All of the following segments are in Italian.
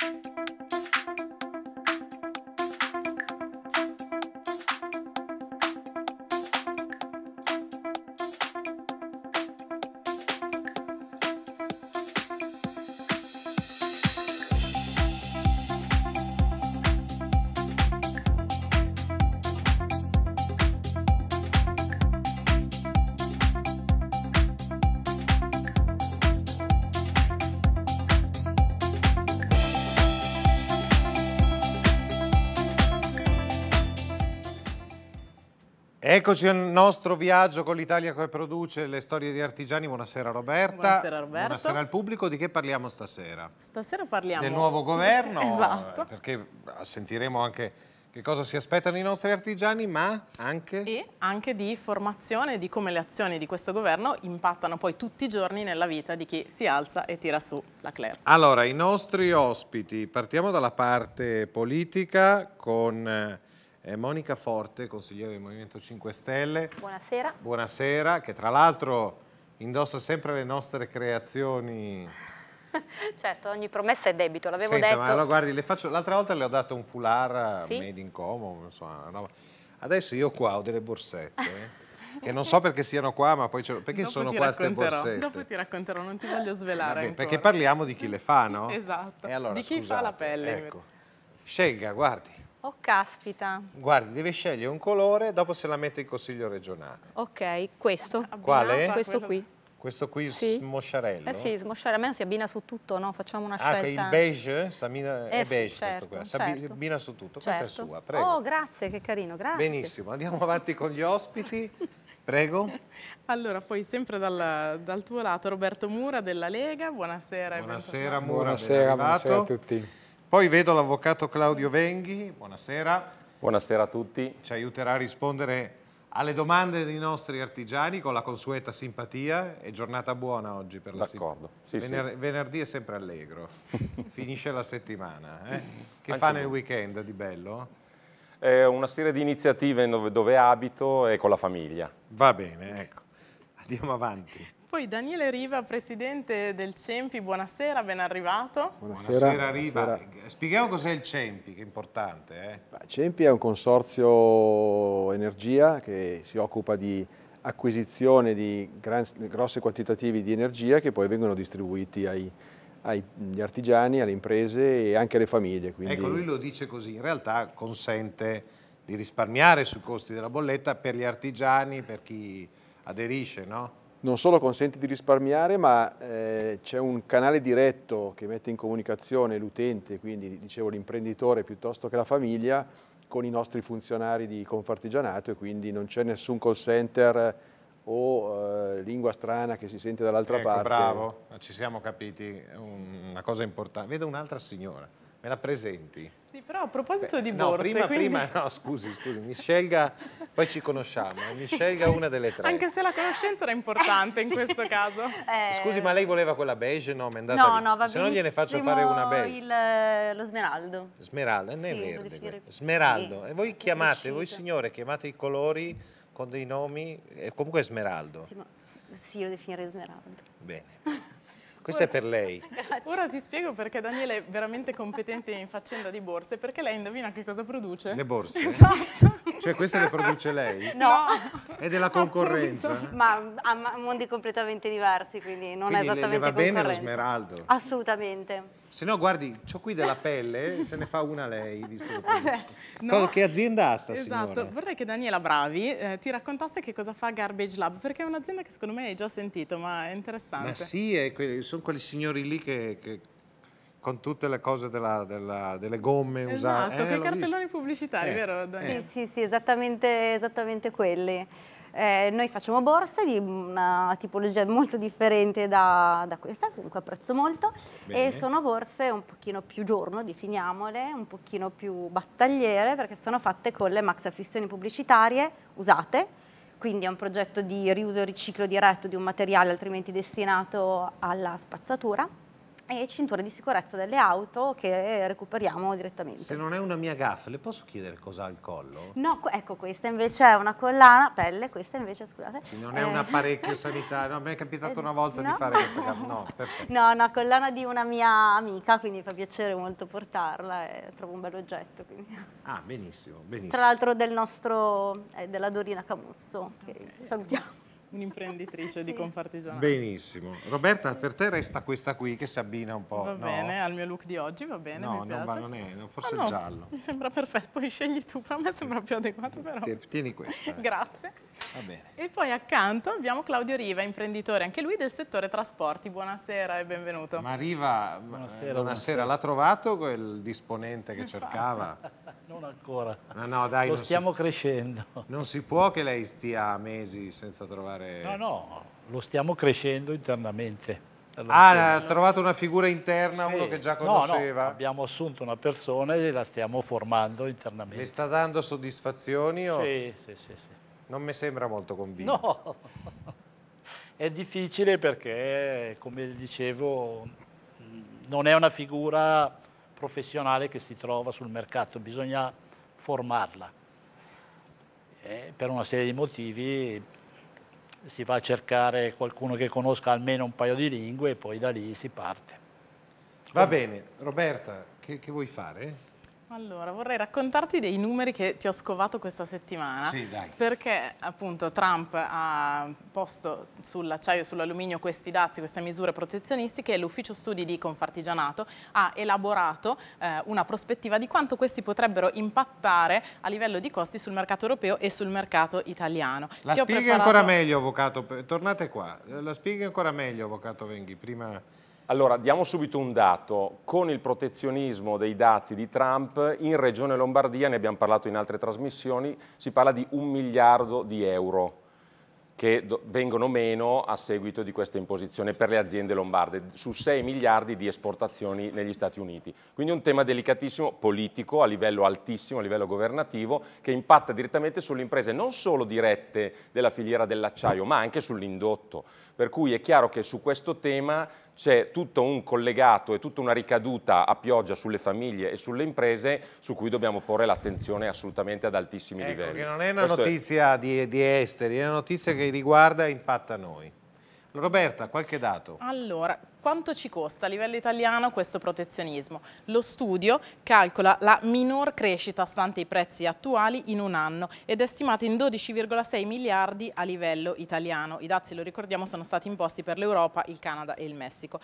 Thank you. Eccoci al nostro viaggio con l'Italia che produce le storie di artigiani. Buonasera Roberta. Buonasera Roberta. Buonasera al pubblico. Di che parliamo stasera? Stasera parliamo... Del nuovo governo. esatto. Perché sentiremo anche che cosa si aspettano i nostri artigiani, ma anche... E anche di formazione, di come le azioni di questo governo impattano poi tutti i giorni nella vita di chi si alza e tira su la Claire. Allora, i nostri ospiti. Partiamo dalla parte politica con eh, Monica Forte, consigliere del Movimento 5 Stelle. Buonasera. Buonasera, che tra l'altro indossa sempre le nostre creazioni. certo, ogni promessa è debito, l'avevo detto. ma allora guardi, l'altra volta le ho dato un foulard uh, sì? made in Como, insomma, no. adesso io qua ho delle borsette. Eh, che non so perché siano qua, ma poi perché dopo sono qua queste borsette? Dopo ti racconterò, non ti voglio svelare. Vabbè, perché parliamo di chi le fa, no? esatto. Allora, di chi scusate, fa la pelle. Ecco. Scelga, guardi. Oh caspita. Guardi, deve scegliere un colore, dopo se la mette il consiglio regionale. Ok, questo. Quale? Questo qui. Questo qui sì. smosciarello? Eh sì, smosciarello, almeno si abbina su tutto, no? Facciamo una ah, scelta. Ah, il beige, Samina, eh è beige sì, certo, questo qua, certo. abbina su tutto, certo. questa è certo. sua, prego. Oh, grazie, che carino, grazie. Benissimo, andiamo avanti con gli ospiti. Prego. allora, poi sempre dal, dal, tuo lato, Roberto Mura della Lega, buonasera. Buonasera Mura, buonasera, buonasera a tutti. Poi vedo l'avvocato Claudio Venghi, buonasera. Buonasera a tutti. Ci aiuterà a rispondere alle domande dei nostri artigiani con la consueta simpatia e giornata buona oggi per la D'accordo. Sì, Vener sì. Venerdì è sempre allegro, finisce la settimana. Eh? Che Anche fa nel weekend di bello? Eh, una serie di iniziative dove, dove abito e con la famiglia. Va bene, ecco. Andiamo avanti. Poi Daniele Riva, presidente del CEMPI, buonasera, ben arrivato. Buonasera, buonasera Riva. Buonasera. Spieghiamo cos'è il CEMPI, che è importante. Eh? CEMPI è un consorzio energia che si occupa di acquisizione di gran, grossi quantitativi di energia che poi vengono distribuiti ai, agli artigiani, alle imprese e anche alle famiglie. Quindi... Ecco, lui lo dice così, in realtà consente di risparmiare sui costi della bolletta per gli artigiani, per chi aderisce, no? non solo consente di risparmiare, ma eh, c'è un canale diretto che mette in comunicazione l'utente, quindi dicevo l'imprenditore piuttosto che la famiglia, con i nostri funzionari di Confartigianato e quindi non c'è nessun call center o eh, lingua strana che si sente dall'altra ecco, parte. Bravo, ci siamo capiti, una cosa importante. Vedo un'altra signora. Me la presenti? Sì, però a proposito Beh, di borse... No, prima, quindi... prima, no, scusi, scusi, mi scelga, poi ci conosciamo, mi scelga una delle tre. Anche se la conoscenza era importante in questo caso. Eh... Scusi, ma lei voleva quella beige? No, mi è andata No, lì. no, va Se no gliene faccio fare una beige. Il, eh, lo smeraldo. Smeraldo, non sì, è verde. Fiore... Smeraldo. Sì, e voi chiamate, voi signore, chiamate i colori con dei nomi, e comunque smeraldo. Sì, ma, sì lo definirei smeraldo. Bene. Questo è per lei. Ora ti spiego perché Daniele è veramente competente in faccenda di borse, perché lei indovina che cosa produce? Le borse? Esatto. Cioè queste le produce lei? No. È della concorrenza? Appunto. Ma a mondi completamente diversi, quindi non quindi è esattamente le, le va bene lo smeraldo? Assolutamente. Se no, guardi, ho qui della pelle, se ne fa una lei, visto che... No. Che azienda ha sta esatto. vorrei che Daniela Bravi eh, ti raccontasse che cosa fa Garbage Lab, perché è un'azienda che secondo me hai già sentito, ma è interessante. Ma sì, que sono quegli signori lì che, che con tutte le cose della, della, delle gomme usate. Esatto, eh, quei cartelloni visto. pubblicitari, eh. vero eh. Daniela? Sì, sì, sì, esattamente, esattamente quelli. Eh, noi facciamo borse di una tipologia molto differente da, da questa, comunque apprezzo molto, Bene. e sono borse un pochino più giorno, definiamole, un pochino più battagliere, perché sono fatte con le max affissioni pubblicitarie usate, quindi è un progetto di riuso e riciclo diretto di un materiale altrimenti destinato alla spazzatura e cinture di sicurezza delle auto che recuperiamo direttamente. Se non è una mia gaffa, le posso chiedere cosa ha il collo? No, ecco questa invece è una collana, pelle, questa invece, scusate. Non è eh. un apparecchio sanitario, no, mi è capitato eh, una volta no. di fare questa gaffa, no, perfetto. No, è una collana di una mia amica, quindi fa piacere molto portarla e trovo un bel oggetto. Quindi. Ah, benissimo, benissimo. Tra l'altro del nostro, eh, della Dorina Camusso, okay. salutiamo un'imprenditrice sì. di Confartigianato. Benissimo. Roberta, per te resta questa qui che si abbina un po'. Va no? bene, al mio look di oggi va bene, no, mi piace. No, non è, ah, forse ah, no, giallo. Mi sembra perfetto, poi scegli tu, per me sembra più adeguato però. Tieni questa. Eh. Grazie. Va bene. E poi accanto abbiamo Claudio Riva, imprenditore, anche lui del settore trasporti. Buonasera e benvenuto. Ma Riva, eh, buonasera, buonasera. l'ha trovato quel disponente che Infatti. cercava? Non ancora. No, ah, no, dai. Lo stiamo si... crescendo. Non si può che lei stia mesi senza trovare fare... No, no, lo stiamo crescendo internamente. Allora, ah, ha trovato una figura interna, sì. uno che già conosceva. No, no, abbiamo assunto una persona e la stiamo formando internamente. Le sta dando soddisfazioni? O... Sì, sì, sì, sì. Non mi sembra molto convinto. No, è difficile perché, come dicevo, non è una figura professionale che si trova sul mercato, bisogna formarla. Eh, per una serie di motivi si va a cercare qualcuno che conosca almeno un paio di lingue e poi da lì si parte. Va bene, Roberta, che, che vuoi fare? Allora, vorrei raccontarti dei numeri che ti ho scovato questa settimana. Sì, dai. Perché appunto Trump ha posto sull'acciaio e sull'alluminio questi dazi, queste misure protezionistiche e l'ufficio studi di Confartigianato ha elaborato eh, una prospettiva di quanto questi potrebbero impattare a livello di costi sul mercato europeo e sul mercato italiano. La ti spieghi preparato... ancora meglio, Avvocato, tornate qua, la spieghi ancora meglio, Avvocato Venghi, prima... Allora, diamo subito un dato. Con il protezionismo dei dazi di Trump, in Regione Lombardia, ne abbiamo parlato in altre trasmissioni, si parla di un miliardo di euro che vengono meno a seguito di questa imposizione per le aziende lombarde, su 6 miliardi di esportazioni negli Stati Uniti. Quindi un tema delicatissimo, politico, a livello altissimo, a livello governativo, che impatta direttamente sulle imprese non solo dirette della filiera dell'acciaio, ma anche sull'indotto per cui è chiaro che su questo tema c'è tutto un collegato e tutta una ricaduta a pioggia sulle famiglie e sulle imprese su cui dobbiamo porre l'attenzione assolutamente ad altissimi ecco, livelli. non è una Questo notizia è... Di, di esteri, è una notizia che riguarda e impatta noi. Roberta, qualche dato. Allora, quanto ci costa a livello italiano questo protezionismo? Lo studio calcola la minor crescita stante i prezzi attuali in un anno ed è stimata in 12,6 miliardi a livello italiano. I dazi, lo ricordiamo, sono stati imposti per l'Europa, il Canada e il Messico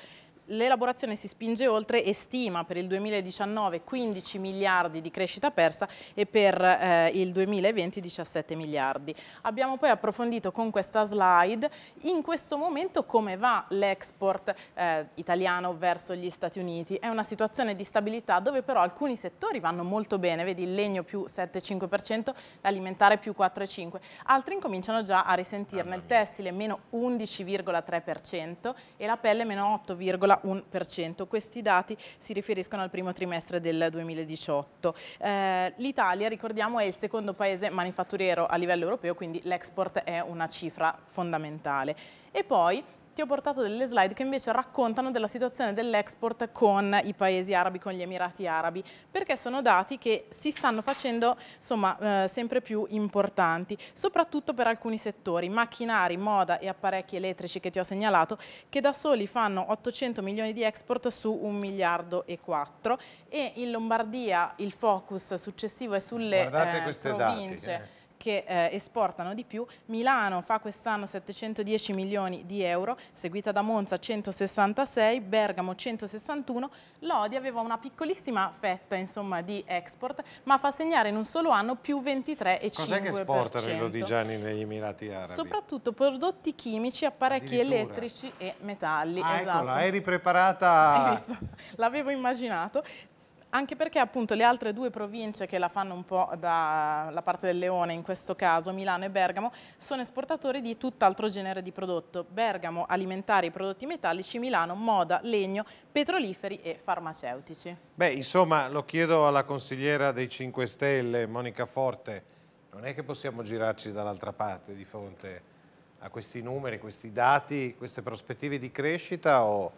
l'elaborazione si spinge oltre e stima per il 2019 15 miliardi di crescita persa e per eh, il 2020 17 miliardi. Abbiamo poi approfondito con questa slide in questo momento come va l'export eh, italiano verso gli Stati Uniti. È una situazione di stabilità dove però alcuni settori vanno molto bene, vedi il legno più 7,5%, l'alimentare più 4,5%, altri incominciano già a risentirne, ah, il tessile meno 11,3% e la pelle meno 8,5% l'1,1%. Questi dati si riferiscono al primo trimestre del 2018. Eh, L'Italia, ricordiamo, è il secondo paese manifatturiero a livello europeo, quindi l'export è una cifra fondamentale. E poi ti ho portato delle slide che invece raccontano della situazione dell'export con i paesi arabi, con gli Emirati Arabi, perché sono dati che si stanno facendo insomma, eh, sempre più importanti, soprattutto per alcuni settori, macchinari, moda e apparecchi elettrici che ti ho segnalato, che da soli fanno 800 milioni di export su 1 miliardo e 4 e in Lombardia il focus successivo è sulle eh, province. Dati, eh che eh, esportano di più. Milano fa quest'anno 710 milioni di euro, seguita da Monza 166, Bergamo 161, Lodi aveva una piccolissima fetta insomma, di export, ma fa segnare in un solo anno più 23,5%. Cos'è che esportano i lodigiani negli Emirati Arabi? Soprattutto prodotti chimici, apparecchi elettrici e metalli. Ah, esatto. eccola, eri preparata. L'avevo immaginato anche perché appunto le altre due province che la fanno un po' dalla parte del leone, in questo caso Milano e Bergamo, sono esportatori di tutt'altro genere di prodotto. Bergamo alimentari e prodotti metallici, Milano moda, legno, petroliferi e farmaceutici. Beh, insomma, lo chiedo alla consigliera dei 5 Stelle, Monica Forte, non è che possiamo girarci dall'altra parte di fronte a questi numeri, questi dati, queste prospettive di crescita o,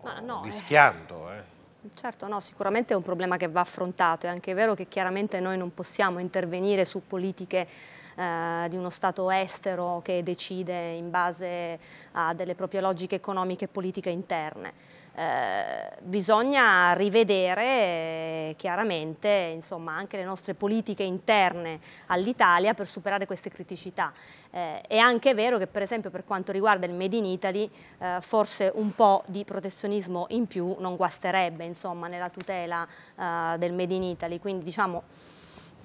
o no, di eh. schianto? Eh. Certo, no, sicuramente è un problema che va affrontato, è anche vero che chiaramente noi non possiamo intervenire su politiche eh, di uno Stato estero che decide in base a delle proprie logiche economiche e politiche interne. Eh, bisogna rivedere eh, chiaramente insomma, anche le nostre politiche interne all'Italia per superare queste criticità. Eh, è anche vero che per esempio per quanto riguarda il Made in Italy eh, forse un po' di protezionismo in più non guasterebbe insomma, nella tutela del Made in Italy, quindi diciamo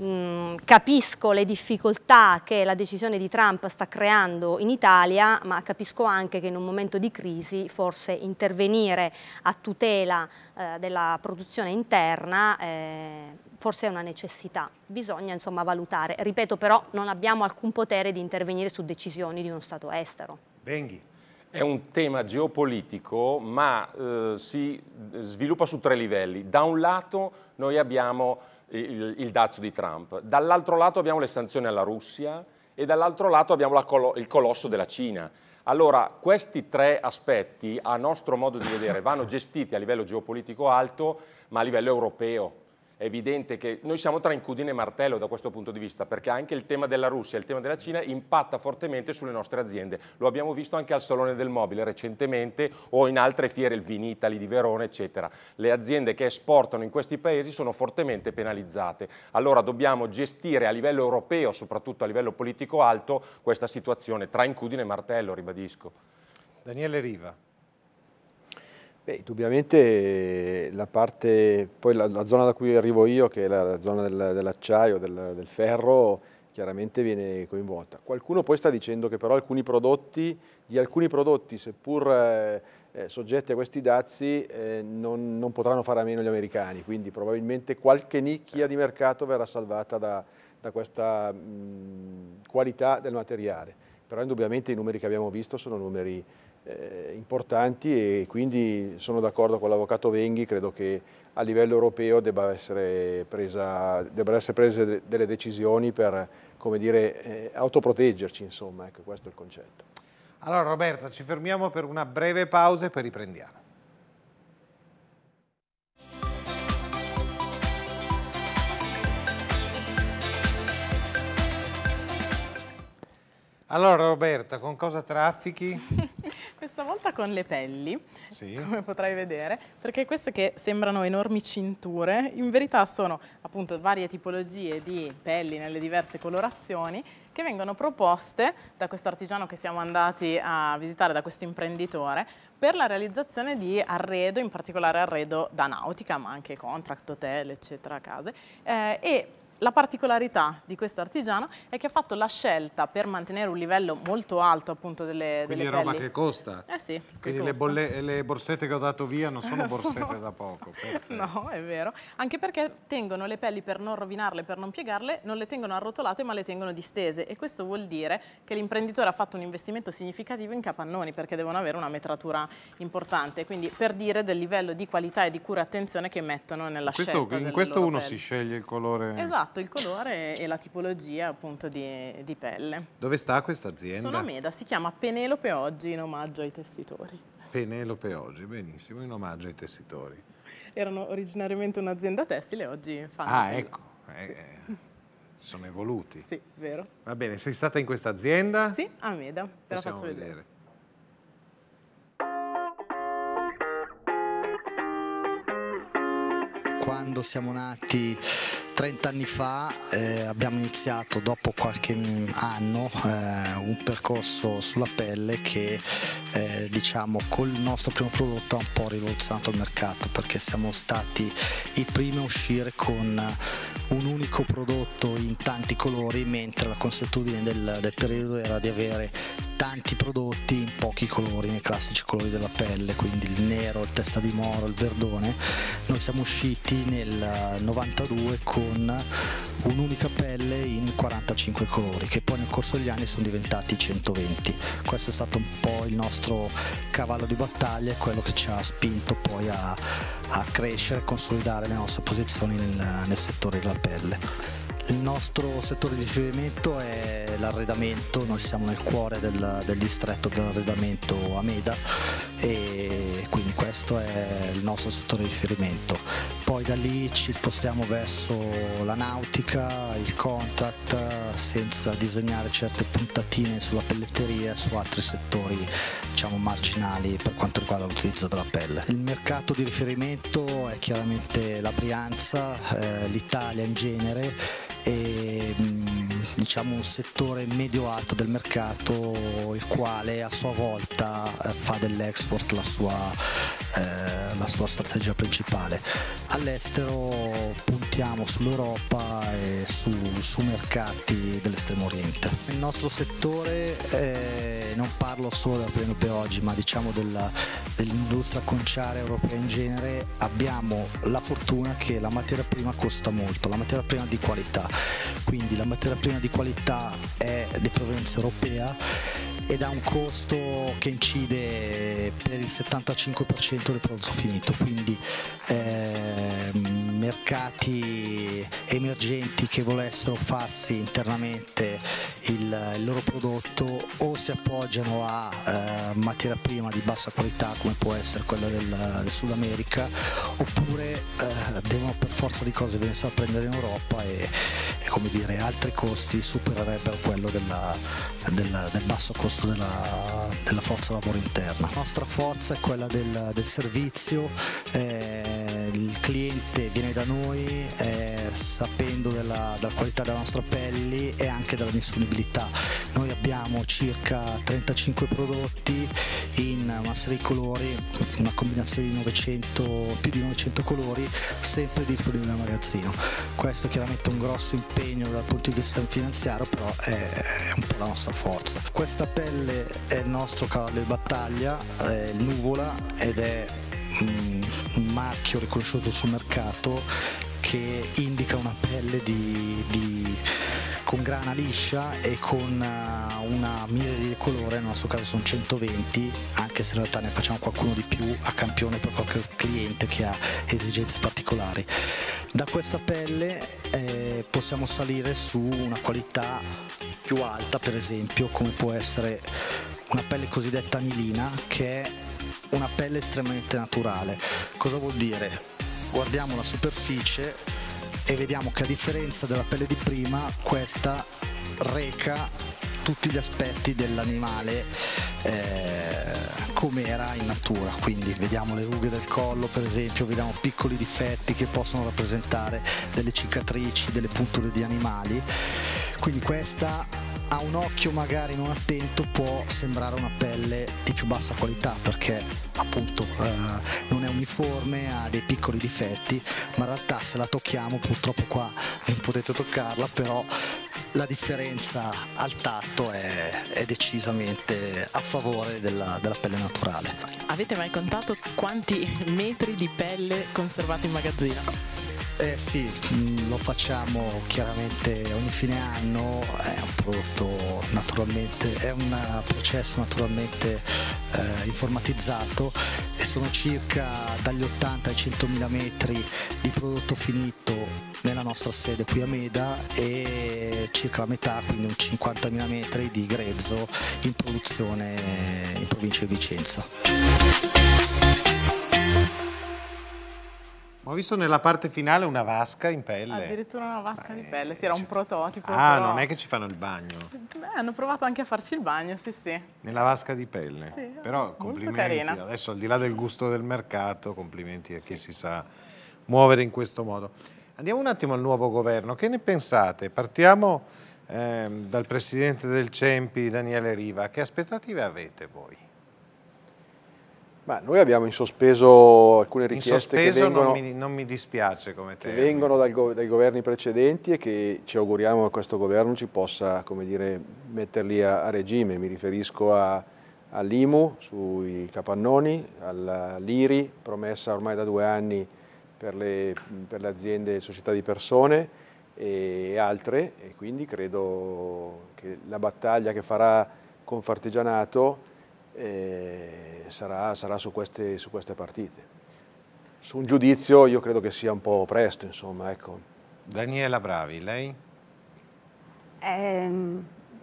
Mm, capisco le difficoltà che la decisione di Trump sta creando in Italia, ma capisco anche che in un momento di crisi forse intervenire a tutela eh, della produzione interna eh, forse è una necessità. Bisogna insomma valutare. Ripeto però, non abbiamo alcun potere di intervenire su decisioni di uno Stato estero. Benghi. È un tema geopolitico, ma eh, si sviluppa su tre livelli. Da un lato noi abbiamo il, il dazio di Trump. Dall'altro lato abbiamo le sanzioni alla Russia e dall'altro lato abbiamo colo, il colosso della Cina. Allora, questi tre aspetti, a nostro modo di vedere, vanno gestiti a livello geopolitico alto, ma a livello europeo è evidente che noi siamo tra incudine e martello da questo punto di vista, perché anche il tema della Russia e il tema della Cina impatta fortemente sulle nostre aziende. Lo abbiamo visto anche al Salone del Mobile recentemente o in altre fiere, il Vinitali di Verona, eccetera. Le aziende che esportano in questi paesi sono fortemente penalizzate. Allora dobbiamo gestire a livello europeo, soprattutto a livello politico alto, questa situazione tra incudine e martello, ribadisco. Daniele Riva. Beh, indubbiamente la parte, poi la, la, zona da cui arrivo io, che è la, zona del, dell'acciaio, del, del, ferro, chiaramente viene coinvolta. Qualcuno poi sta dicendo che però alcuni prodotti, di alcuni prodotti, seppur eh, eh, soggetti a questi dazi, eh, non, non, potranno fare a meno gli americani, quindi probabilmente qualche nicchia di mercato verrà salvata da, da questa mh, qualità del materiale. Però indubbiamente i numeri che abbiamo visto sono numeri eh, importanti e quindi sono d'accordo con l'avvocato Venghi, credo che a livello europeo debbano essere, debba essere prese delle decisioni per dire, eh, autoproteggerci, insomma, ecco, questo è il concetto. Allora Roberta, ci fermiamo per una breve pausa e poi riprendiamo. Allora Roberta, con cosa traffichi? Questa volta con le pelli, sì. come potrai vedere, perché queste che sembrano enormi cinture, in verità sono appunto varie tipologie di pelli nelle diverse colorazioni che vengono proposte da questo artigiano che siamo andati a visitare, da questo imprenditore, per la realizzazione di arredo, in particolare arredo da nautica, ma anche contract, hotel, eccetera, case, eh, e la particolarità di questo artigiano è che ha fatto la scelta per mantenere un livello molto alto appunto delle, Quindi delle roba pelli. che costa. Eh sì. Quindi le, le, borsette che ho dato via non sono borsette sono... da poco. Perfetto. No, è vero. Anche perché tengono le pelli per non rovinarle, per non piegarle, non le tengono arrotolate ma le tengono distese e questo vuol dire che l'imprenditore ha fatto un investimento significativo in capannoni perché devono avere una metratura importante. Quindi per dire del livello di qualità e di cura e attenzione che mettono nella questo, scelta. In questo uno pelli. si sceglie il colore. Esatto esatto, il colore e la tipologia appunto di, di pelle. Dove sta questa azienda? Sono a Meda, si chiama Penelope Oggi in omaggio ai tessitori. Penelope Oggi, benissimo, in omaggio ai tessitori. Erano originariamente un'azienda tessile, oggi fanno... Ah, ecco. Eh, eh, sono evoluti. Sì, vero. Va bene, sei stata in questa azienda? Sì, a Meda, te la faccio vedere. vedere. Quando siamo nati 30 anni fa eh, abbiamo iniziato dopo qualche anno eh, un percorso sulla pelle che eh, diciamo col nostro primo prodotto ha un po' rivoluzionato il mercato perché siamo stati i primi a uscire con un unico prodotto in tanti colori mentre la consuetudine del, del periodo era di avere tanti prodotti in pochi colori, nei classici colori della pelle, quindi il nero, il testa di moro, il verdone. Noi siamo usciti nel 92 con con un'unica pelle in 45 colori che poi nel corso degli anni sono diventati 120 questo è stato un po' il nostro cavallo di battaglia e quello che ci ha spinto poi a, a crescere e consolidare le nostre posizioni nel, nel settore della pelle il nostro settore di riferimento è l'arredamento, noi siamo nel cuore del, del distretto dell'arredamento a Meda e quindi questo è il nostro settore di riferimento. Poi da lì ci spostiamo verso la nautica, il contract, senza disegnare certe puntatine sulla pelletteria e su altri settori diciamo marginali per quanto riguarda l'utilizzo della pelle. Il mercato di riferimento è chiaramente la Brianza, eh, l'Italia in genere e, mh, mm, diciamo un settore medio-alto del mercato il quale a sua volta eh, fa dell'export la sua, eh, la sua strategia principale. All'estero puntiamo sull'Europa e su, su mercati dell'estremo oriente. Il nostro settore eh, non parlo solo della PNP oggi, ma diciamo della, dell'industria conciaria europea in genere, abbiamo la fortuna che la materia prima costa molto, la materia prima di qualità, quindi la materia prima di qualità è di provenienza europea ed ha un costo che incide per il 75% del prodotto finito, quindi ehm, mercati emergenti che volessero farsi internamente il, il loro prodotto o si appoggiano a eh, materia prima di bassa qualità come può essere quella del, del Sud America oppure eh, devono per forza di cose venire a prendere in Europa e, e come dire altri costi supererebbero quello della, della, del basso costo della, della, forza lavoro interna. La nostra forza è quella del, del servizio, eh, il cliente viene viene da noi eh, sapendo della, della, qualità della nostra pelli e anche della disponibilità. Noi abbiamo circa 35 prodotti in una serie di colori, una combinazione di 900, più di 900 colori, sempre disponibili nel magazzino. Questo è chiaramente un grosso impegno dal punto di vista finanziario, però è, è un po' la nostra forza. Questa pelle è il nostro cavallo di battaglia, è nuvola ed è un marchio riconosciuto sul mercato che indica una pelle di, di, con grana liscia e con eh, una miriade di colore, nel nostro caso sono 120, anche se in realtà ne facciamo qualcuno di più a campione per qualche cliente che ha esigenze particolari. Da questa pelle eh, possiamo salire su una qualità più alta, per esempio, come può essere una pelle cosiddetta anilina che è una pelle estremamente naturale. Cosa vuol dire? Guardiamo la superficie e vediamo che a differenza della pelle di prima questa reca tutti gli aspetti dell'animale eh, come era in natura quindi vediamo le rughe del collo per esempio vediamo piccoli difetti che possono rappresentare delle cicatrici delle punture di animali quindi questa a un occhio magari non attento può sembrare una pelle di più bassa qualità perché appunto eh, non è uniforme, ha dei piccoli difetti, ma in realtà se la tocchiamo purtroppo qua non potete toccarla, però la differenza al tatto è, è decisamente a favore della, della, pelle naturale. Avete mai contato quanti metri di pelle conservate in magazzino? Eh sì, mm, lo facciamo chiaramente ogni fine anno, è un prodotto naturalmente, è un processo naturalmente eh, informatizzato e sono circa dagli 80 ai 100 mila metri di prodotto finito nella nostra sede qui a Meda e circa la metà, quindi un 50 metri di grezzo in produzione in provincia di Vicenza. Ho visto nella parte finale una vasca in pelle. Addirittura una vasca Beh, di eh, pelle, sì, era un cioè, prototipo. Ah, però... non è che ci fanno il bagno. Beh, hanno provato anche a farci il bagno, sì, sì. Nella vasca di pelle. Sì, però complimenti. Carina. Adesso al di là del gusto del mercato, complimenti a sì. chi si sa muovere in questo modo. Andiamo un attimo al nuovo governo, che ne pensate? Partiamo eh, dal presidente del Cempi, Daniele Riva, che aspettative avete voi? Ma noi abbiamo in sospeso alcune richieste sospeso che vengono, non mi, non mi dispiace come te. Che vengono dal, dai governi precedenti e che ci auguriamo che questo governo ci possa come dire, metterli a, a regime. Mi riferisco all'IMU sui capannoni, all'IRI, promessa ormai da due anni per le, per le aziende e società di persone e altre e quindi credo che la battaglia che farà Confartigianato sarà, sarà su, queste, su, queste, partite. Su un giudizio io credo che sia un po' presto, insomma, ecco. Daniela Bravi, lei? Eh,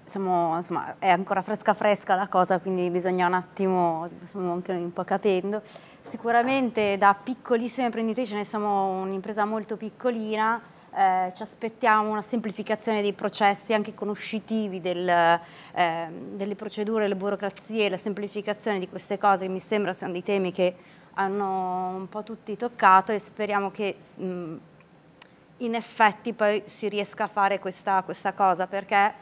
insomma, insomma, è ancora fresca fresca la cosa, quindi bisogna un attimo, stiamo anche un po' capendo. Sicuramente da piccolissime imprenditrici, noi siamo un'impresa molto piccolina, eh, ci aspettiamo una semplificazione dei processi anche conoscitivi del, eh, delle procedure, le burocrazie, la semplificazione di queste cose che mi sembra siano dei temi che hanno un po' tutti toccato e speriamo che mh, in effetti poi si riesca a fare questa, questa cosa perché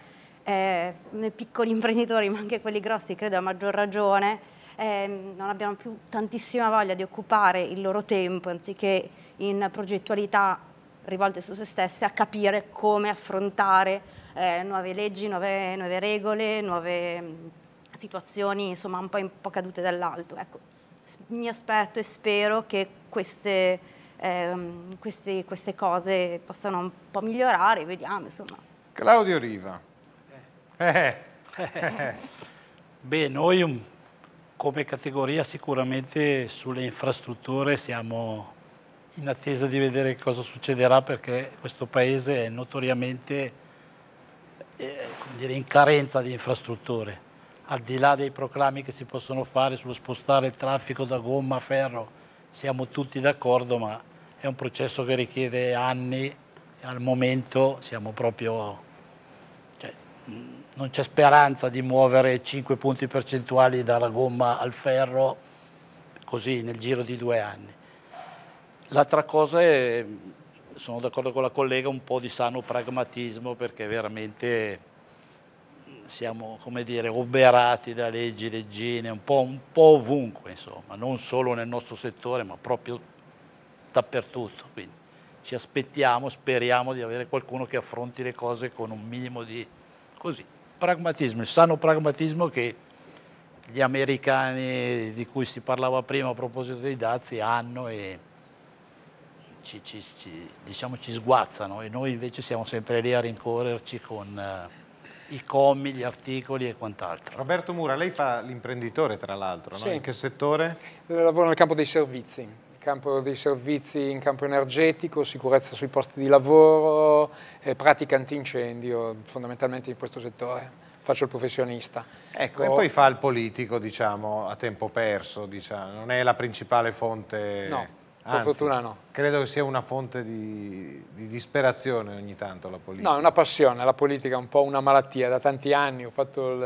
eh, noi piccoli imprenditori ma anche quelli grossi credo a maggior ragione eh, non abbiano più tantissima voglia di occupare il loro tempo anziché in progettualità rivolte su se stesse a capire come affrontare eh, nuove leggi, nuove, nuove regole, nuove mm, situazioni insomma un po', un po cadute dall'alto. Ecco, mi aspetto e spero che queste, eh, queste, queste, cose possano un po' migliorare, vediamo insomma. Claudio Riva. Eh. eh. Beh, noi come categoria sicuramente sulle infrastrutture siamo in attesa di vedere cosa succederà perché questo paese è notoriamente eh, dire, in carenza di infrastrutture, al di là dei proclami che si possono fare sullo spostare il traffico da gomma a ferro, siamo tutti d'accordo, ma è un processo che richiede anni e al momento siamo proprio... Cioè, non c'è speranza di muovere 5 punti percentuali dalla gomma al ferro così nel giro di due anni L'altra cosa è, sono d'accordo con la collega, un po' di sano pragmatismo perché veramente siamo, come dire, oberati da leggi, leggine, un po', un po ovunque, insomma, non solo nel nostro settore, ma proprio dappertutto. Quindi ci aspettiamo, speriamo di avere qualcuno che affronti le cose con un minimo di così, pragmatismo, il sano pragmatismo che gli americani di cui si parlava prima a proposito dei dazi hanno e ci, ci, ci, diciamo, ci sguazzano e noi invece siamo sempre lì a rincorrerci con eh, i commi, gli articoli e quant'altro. Roberto Mura, lei fa l'imprenditore tra l'altro, sì. no? in che settore? Eh, lavoro nel campo dei servizi, campo dei servizi in campo energetico, sicurezza sui posti di lavoro, eh, pratica antincendio, fondamentalmente in questo settore. Faccio il professionista. Ecco, o... e poi fa il politico, diciamo, a tempo perso, diciamo. non è la principale fonte... No per fortuna no. Credo che sia una fonte di, di, disperazione ogni tanto la politica. No, è una passione, la politica è un po' una malattia, da tanti anni ho fatto il,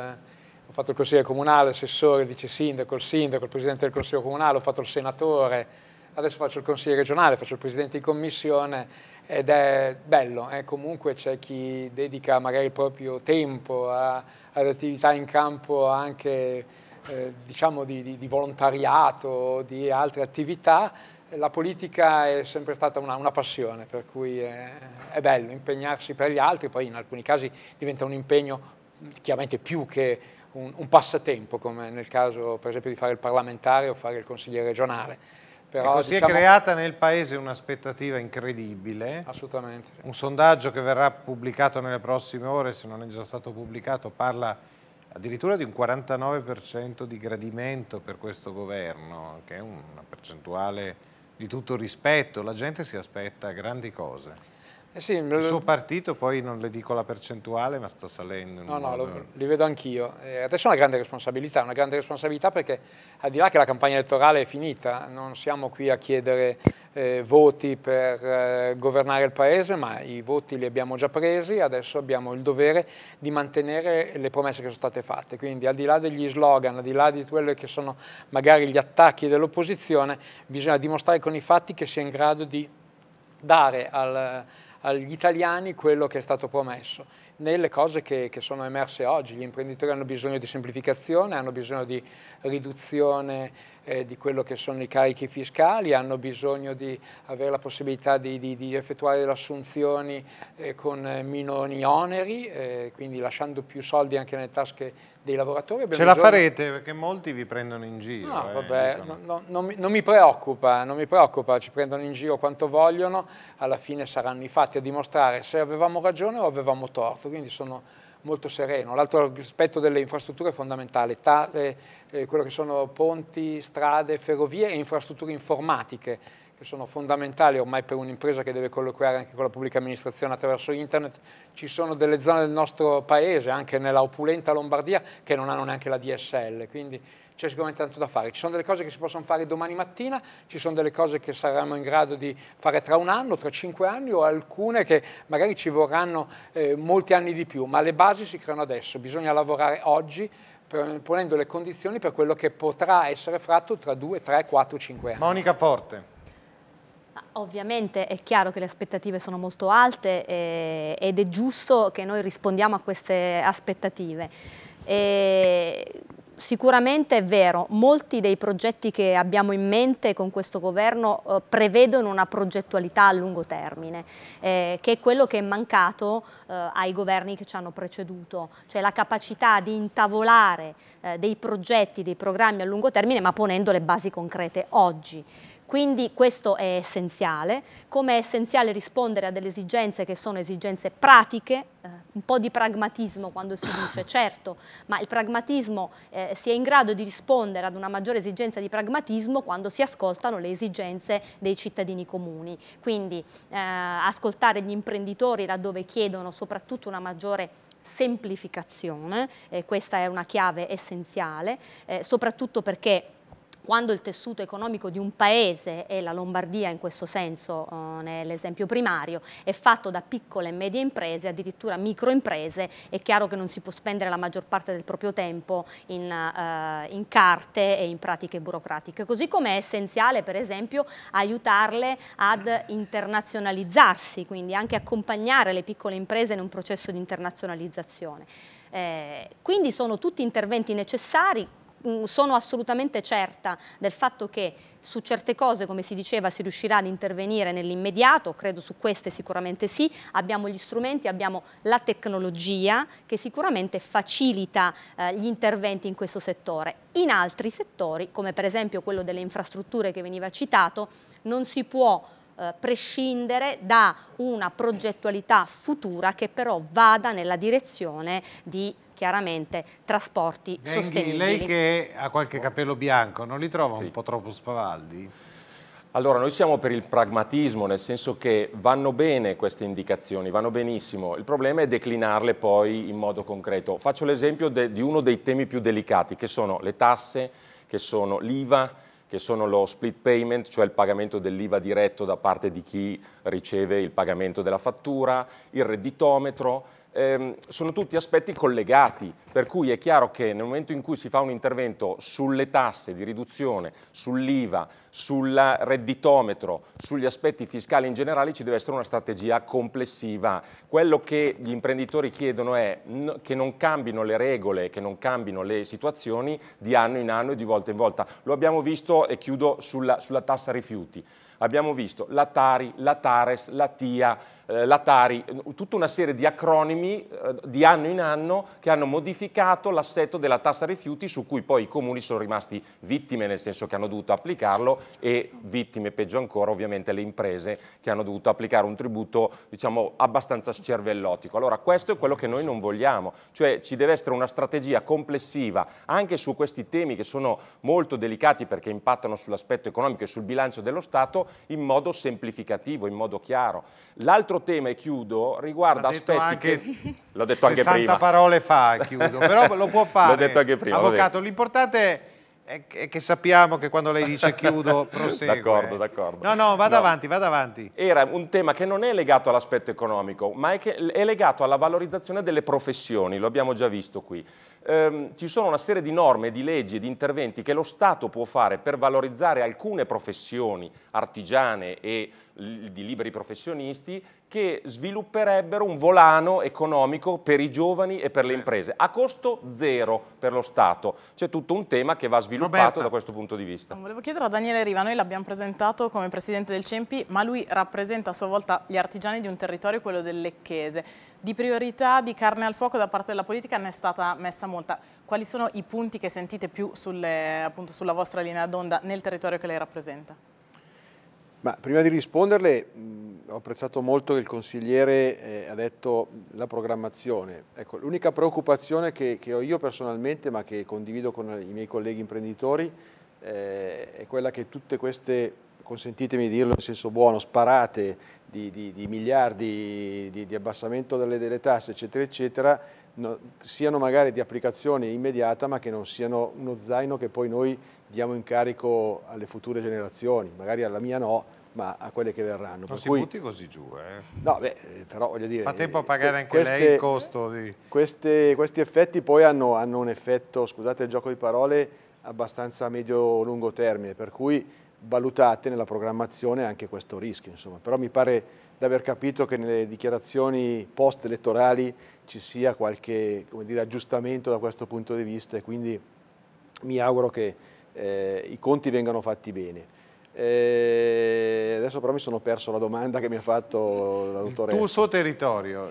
ho fatto il consigliere comunale, l'assessore, il vice sindaco, il sindaco, il presidente del consiglio comunale, ho fatto il senatore, adesso faccio il consigliere regionale, faccio il presidente di commissione ed è bello, eh? comunque c'è chi dedica magari il proprio tempo a, ad attività in campo anche eh, diciamo di, di, di volontariato, di altre attività, la politica è sempre stata una, una passione, per cui è, è, bello impegnarsi per gli altri, poi in alcuni casi diventa un impegno chiaramente più che un, un passatempo, come nel caso per esempio di fare il parlamentare o fare il consigliere regionale. Però, ecco, si diciamo, è creata nel Paese un'aspettativa incredibile. Assolutamente. Sì. Un sondaggio che verrà pubblicato nelle prossime ore, se non è già stato pubblicato, parla addirittura di un 49% di gradimento per questo governo, che è una percentuale di tutto rispetto, la gente si aspetta grandi cose. Eh sì, il suo partito, poi non le dico la percentuale, ma sta salendo. No, no, lo, li vedo anch'io. Eh, adesso è una grande responsabilità, una grande responsabilità perché al di là che la campagna elettorale è finita, non siamo qui a chiedere eh, voti per eh, governare il Paese, ma i voti li abbiamo già presi, adesso abbiamo il dovere di mantenere le promesse che sono state fatte. Quindi al di là degli slogan, al di là di quelli che sono magari gli attacchi dell'opposizione, bisogna dimostrare con i fatti che si è in grado di dare al agli italiani quello che è stato promesso. Nelle cose che, che sono emerse oggi, gli imprenditori hanno bisogno di semplificazione, hanno bisogno di riduzione eh, di quello che sono i carichi fiscali, hanno bisogno di avere la possibilità di, di, di effettuare le assunzioni eh, con eh, minori oneri, eh, quindi lasciando più soldi anche nelle tasche dei lavoratori. Ce bisogno... la farete perché molti vi prendono in giro. No, eh, vabbè, no, no, non, mi, non, mi preoccupa, non mi preoccupa, ci prendono in giro quanto vogliono, alla fine saranno i fatti a dimostrare se avevamo ragione o avevamo torto, quindi sono molto sereno. L'altro aspetto delle infrastrutture è fondamentale, tale, eh, eh, quello che sono ponti, strade, ferrovie e infrastrutture informatiche che sono fondamentali ormai per un'impresa che deve colloquiare anche con la pubblica amministrazione attraverso internet. Ci sono delle zone del nostro paese, anche nella opulenta Lombardia, che non hanno neanche la DSL, quindi c'è sicuramente tanto da fare. Ci sono delle cose che si possono fare domani mattina, ci sono delle cose che saremo in grado di fare tra un anno, tra cinque anni o alcune che magari ci vorranno eh, molti anni di più, ma le basi si creano adesso, bisogna lavorare oggi ponendo le condizioni per quello che potrà essere fratto tra 2, 3, 4, 5 anni. Monica Forte. Ovviamente è chiaro che le aspettative sono molto alte eh, ed è giusto che noi rispondiamo a queste aspettative. E sicuramente è vero, molti dei progetti che abbiamo in mente con questo governo eh, prevedono una progettualità a lungo termine, eh, che è quello che è mancato eh, ai governi che ci hanno preceduto, cioè la capacità di intavolare eh, dei progetti, dei programmi a lungo termine, ma ponendo le basi concrete oggi. Quindi questo è essenziale, come è essenziale rispondere a delle esigenze che sono esigenze pratiche, eh, un po' di pragmatismo quando si dice, certo, ma il pragmatismo eh, si è in grado di rispondere ad una maggiore esigenza di pragmatismo quando si ascoltano le esigenze dei cittadini comuni. Quindi eh, ascoltare gli imprenditori laddove chiedono soprattutto una maggiore semplificazione, eh, questa è una chiave essenziale, eh, soprattutto perché quando il tessuto economico di un paese, e la Lombardia in questo senso eh, è l'esempio primario, è fatto da piccole e medie imprese, addirittura microimprese, è chiaro che non si può spendere la maggior parte del proprio tempo in, eh, in carte e in pratiche burocratiche, così come è essenziale per esempio aiutarle ad internazionalizzarsi, quindi anche accompagnare le piccole imprese in un processo di internazionalizzazione. Eh, quindi sono tutti interventi necessari Mm, sono assolutamente certa del fatto che su certe cose, come si diceva, si riuscirà ad intervenire nell'immediato, credo su queste sicuramente sì, abbiamo gli strumenti, abbiamo la tecnologia che sicuramente facilita eh, gli interventi in questo settore. In altri settori, come per esempio quello delle infrastrutture che veniva citato, non si può eh, prescindere da una progettualità futura che però vada nella direzione di chiaramente trasporti Genghi, sostenibili. Lei che ha qualche capello bianco, non li trova sì. un po' troppo spavaldi? Allora, noi siamo per il pragmatismo, nel senso che vanno bene queste indicazioni, vanno benissimo. Il problema è declinarle poi in modo concreto. Faccio l'esempio di uno dei temi più delicati, che sono le tasse, che sono l'IVA, che sono lo split payment, cioè il pagamento dell'IVA diretto da parte di chi riceve il pagamento della fattura, il redditometro, ehm, sono tutti aspetti collegati, per cui è chiaro che nel momento in cui si fa un intervento sulle tasse di riduzione, sull'IVA, sul redditometro, sugli aspetti fiscali in generale, ci deve essere una strategia complessiva. Quello che gli imprenditori chiedono è che non cambino le regole, che non cambino le situazioni di anno in anno e di volta in volta. Lo abbiamo visto, e chiudo, sulla, sulla tassa rifiuti. Abbiamo visto la Tari, la Tares, la TIA, eh, l'Atari, tutta una serie di acronimi eh, di anno in anno che hanno modificato l'assetto della tassa rifiuti su cui poi i comuni sono rimasti vittime, nel senso che hanno dovuto applicarlo e vittime peggio ancora ovviamente le imprese che hanno dovuto applicare un tributo diciamo abbastanza cervellotico. Allora questo è quello che noi non vogliamo, cioè ci deve essere una strategia complessiva anche su questi temi che sono molto delicati perché impattano sull'aspetto economico e sul bilancio dello Stato in modo semplificativo, in modo chiaro. L'altro altro tema, e chiudo, riguarda aspetti anche, che... L'ho detto anche prima. 60 parole fa, chiudo, però lo può fare. l'ho detto anche prima. Avvocato, l'importante è è che sappiamo che quando lei dice chiudo prosegue. D'accordo, d'accordo. No, no, vada no. avanti, vada avanti. Era un tema che non è legato all'aspetto economico, ma è, è legato alla valorizzazione delle professioni, lo abbiamo già visto qui ehm, ci sono una serie di norme, di leggi e di interventi che lo Stato può fare per valorizzare alcune professioni artigiane e di liberi professionisti che svilupperebbero un volano economico per i giovani e per le imprese a costo zero per lo Stato. C'è tutto un tema che va sviluppato Roberta. da questo punto di vista. Volevo chiedere a Daniele Riva, noi l'abbiamo presentato come presidente del CEMPI, ma lui rappresenta a sua volta gli artigiani di un territorio, quello del Lecchese. Di priorità di carne al fuoco da parte della politica ne è stata messa molta, quali sono i punti che sentite più sulle, appunto, sulla vostra linea d'onda nel territorio che lei rappresenta? Ma prima di risponderle mh, ho apprezzato molto che il consigliere eh, ha detto la programmazione. Ecco, l'unica preoccupazione che, che, ho io personalmente, ma che condivido con i miei colleghi imprenditori, eh, è quella che tutte queste, consentitemi di dirlo in senso buono, sparate di, di, di miliardi di, di abbassamento delle, delle tasse, eccetera, eccetera, no, siano magari di applicazione immediata ma che non siano uno zaino che poi noi diamo in carico alle future generazioni, magari alla mia no, ma a quelle che verranno. Non per si cui... butti così giù, eh? No, beh, eh, però voglio dire... Fa eh, tempo a pagare anche queste, lei il costo di... Queste, questi effetti poi hanno, hanno, un effetto, scusate il gioco di parole, abbastanza a medio-lungo termine, per cui valutate nella programmazione anche questo rischio, insomma. Però mi pare di aver capito che nelle dichiarazioni post-elettorali ci sia qualche dire, aggiustamento da questo punto di vista e quindi mi auguro che eh, i conti vengano fatti bene. Eh, adesso però mi sono perso la domanda che mi ha fatto la dottoressa. Il tuo suo territorio?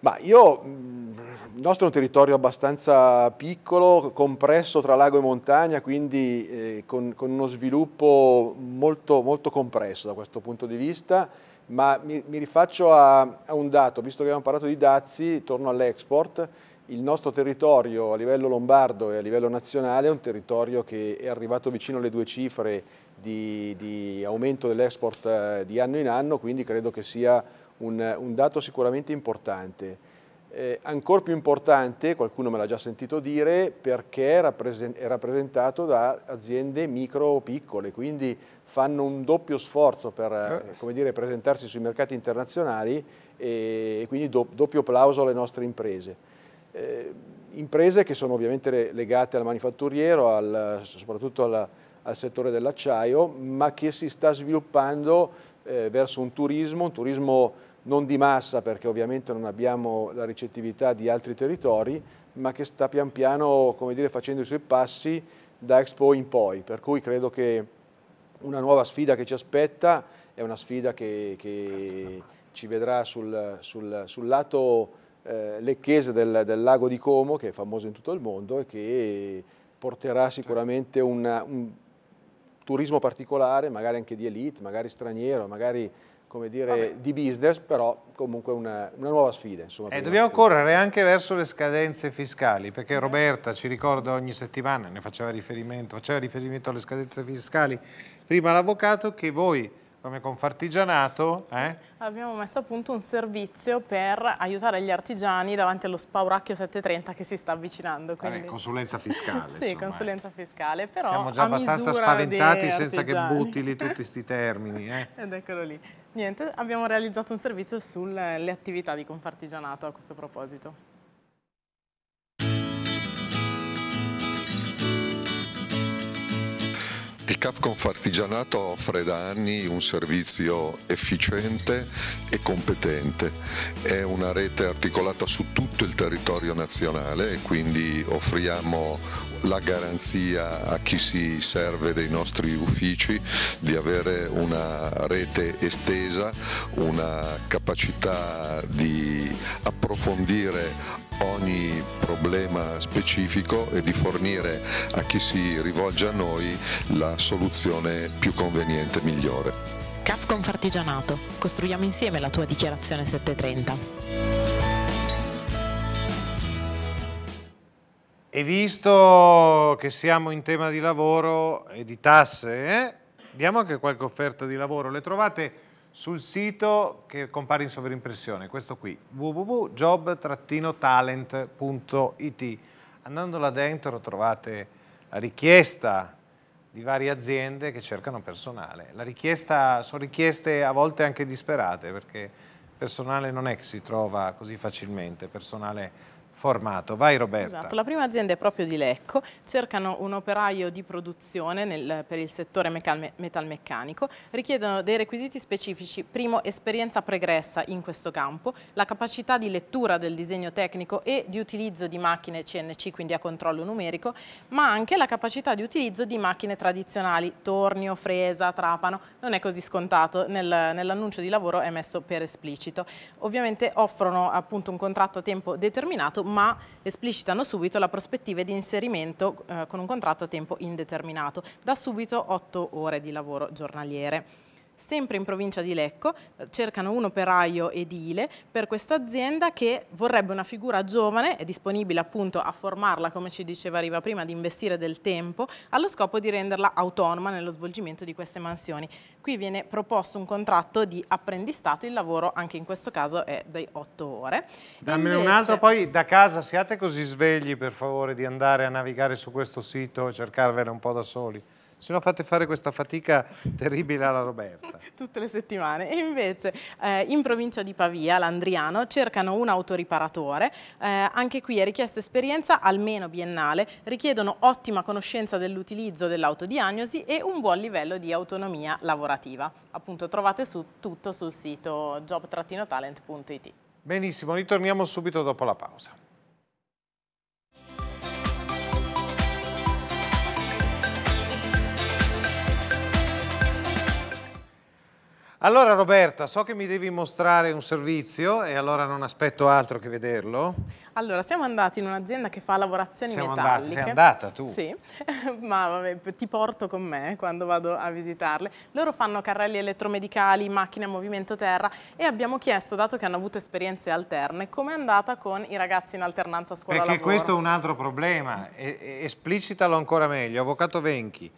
Ma io, mm, il nostro è un territorio abbastanza piccolo, compresso tra lago e montagna, quindi eh, con, con, uno sviluppo molto, molto compresso da questo punto di vista ma mi, mi rifaccio a, a, un dato, visto che abbiamo parlato di dazi, torno all'export, il nostro territorio a livello lombardo e a livello nazionale è un territorio che è arrivato vicino alle due cifre di, di aumento dell'export eh, di anno in anno, quindi credo che sia un, un dato sicuramente importante eh, ancora più importante, qualcuno me l'ha già sentito dire, perché è rappresentato da aziende micro-piccole, o quindi fanno un doppio sforzo per eh, eh dire, presentarsi sui mercati internazionali e, quindi do, doppio applauso alle nostre imprese. Eh, imprese che sono ovviamente legate al manifatturiero, al, soprattutto alla, al settore dell'acciaio, ma che si sta sviluppando eh, verso un turismo, un turismo non di massa perché ovviamente non abbiamo la ricettività di altri territori, ma che sta pian piano dire, facendo i suoi passi da Expo in poi, per cui credo che una nuova sfida che ci aspetta è una sfida che, che ci vedrà sul, sul, sul lato eh, lecchese del, del, lago di Como, che è famoso in tutto il mondo e che porterà certo. sicuramente una, un turismo particolare, magari anche di elite, magari straniero, magari come dire, Vabbè. di business, però comunque una, una nuova sfida. Insomma, e eh, dobbiamo correre anche verso le scadenze fiscali, perché Roberta ci ricorda ogni settimana, ne faceva riferimento, faceva riferimento alle scadenze fiscali, prima l'avvocato, che voi come Confartigianato. Sì. Eh? Abbiamo messo a punto un servizio per aiutare gli artigiani davanti allo spauracchio 730 che si sta avvicinando. Quindi... Vabbè, consulenza fiscale. sì, insomma, eh. consulenza fiscale, però Siamo già abbastanza spaventati senza che buttili tutti questi termini. Eh? Ed eccolo lì. Niente, abbiamo realizzato un servizio sulle attività di Confartigianato a questo proposito. Il CAF Confartigianato offre da anni un servizio efficiente e competente, è una rete articolata su tutto il territorio nazionale e quindi offriamo la garanzia a chi si serve dei nostri uffici di avere una rete estesa, una capacità di approfondire ogni problema specifico e di fornire a chi si rivolge a noi la soluzione più conveniente e migliore. CAF Confartigianato, costruiamo insieme la tua dichiarazione 730. E visto che siamo in tema di lavoro e di tasse, eh, diamo anche qualche offerta di lavoro. Le trovate sul sito che compare in sovrimpressione, questo qui, www.job-talent.it. Andando là dentro trovate la richiesta di varie aziende che cercano personale. La Richiesta, sono richieste a volte anche disperate perché personale non è che si trova così facilmente, personale formato. Vai Roberta. Esatto, la prima azienda è proprio di Lecco, cercano un operaio di produzione nel, per il settore metalmeccanico, richiedono dei requisiti specifici, primo esperienza pregressa in questo campo, la capacità di lettura del disegno tecnico e di utilizzo di macchine CNC, quindi a controllo numerico, ma anche la capacità di utilizzo di macchine tradizionali, tornio, fresa, trapano, non è così scontato, nel, nell'annuncio di lavoro è messo per esplicito. Ovviamente offrono appunto un contratto a tempo determinato, ma esplicitano subito la prospettiva di inserimento eh, con un contratto a tempo indeterminato, da subito 8 ore di lavoro giornaliere sempre in provincia di Lecco, eh, cercano un operaio edile per questa azienda che vorrebbe una figura giovane, e disponibile appunto a formarla, come ci diceva Riva prima, di investire del tempo, allo scopo di renderla autonoma nello svolgimento di queste mansioni. Qui viene proposto un contratto di apprendistato, il lavoro anche in questo caso è di 8 ore. Dammene Invece... un altro, poi da casa siate così svegli per favore di andare a navigare su questo sito e cercarvele un po' da soli se no fate fare questa fatica terribile alla Roberta. Tutte le settimane. E invece eh, in provincia di Pavia, l'Andriano, cercano un autoriparatore. Eh, anche qui è richiesta esperienza almeno biennale, richiedono ottima conoscenza dell'utilizzo dell'autodiagnosi e un buon livello di autonomia lavorativa. Appunto trovate su, tutto sul sito job-talent.it. Benissimo, ritorniamo subito dopo la pausa. Allora Roberta, so che mi devi mostrare un servizio e allora non aspetto altro che vederlo. Allora, siamo andati in un'azienda che fa lavorazioni siamo metalliche. Andati, sei andata tu? Sì, ma vabbè, ti porto con me quando vado a visitarle. Loro fanno carrelli elettromedicali, macchine a movimento terra e abbiamo chiesto, dato che hanno avuto esperienze alterne, come è andata con i ragazzi in alternanza scuola-lavoro. Perché questo è un altro problema, esplicitalo ancora meglio. Avvocato Venchi,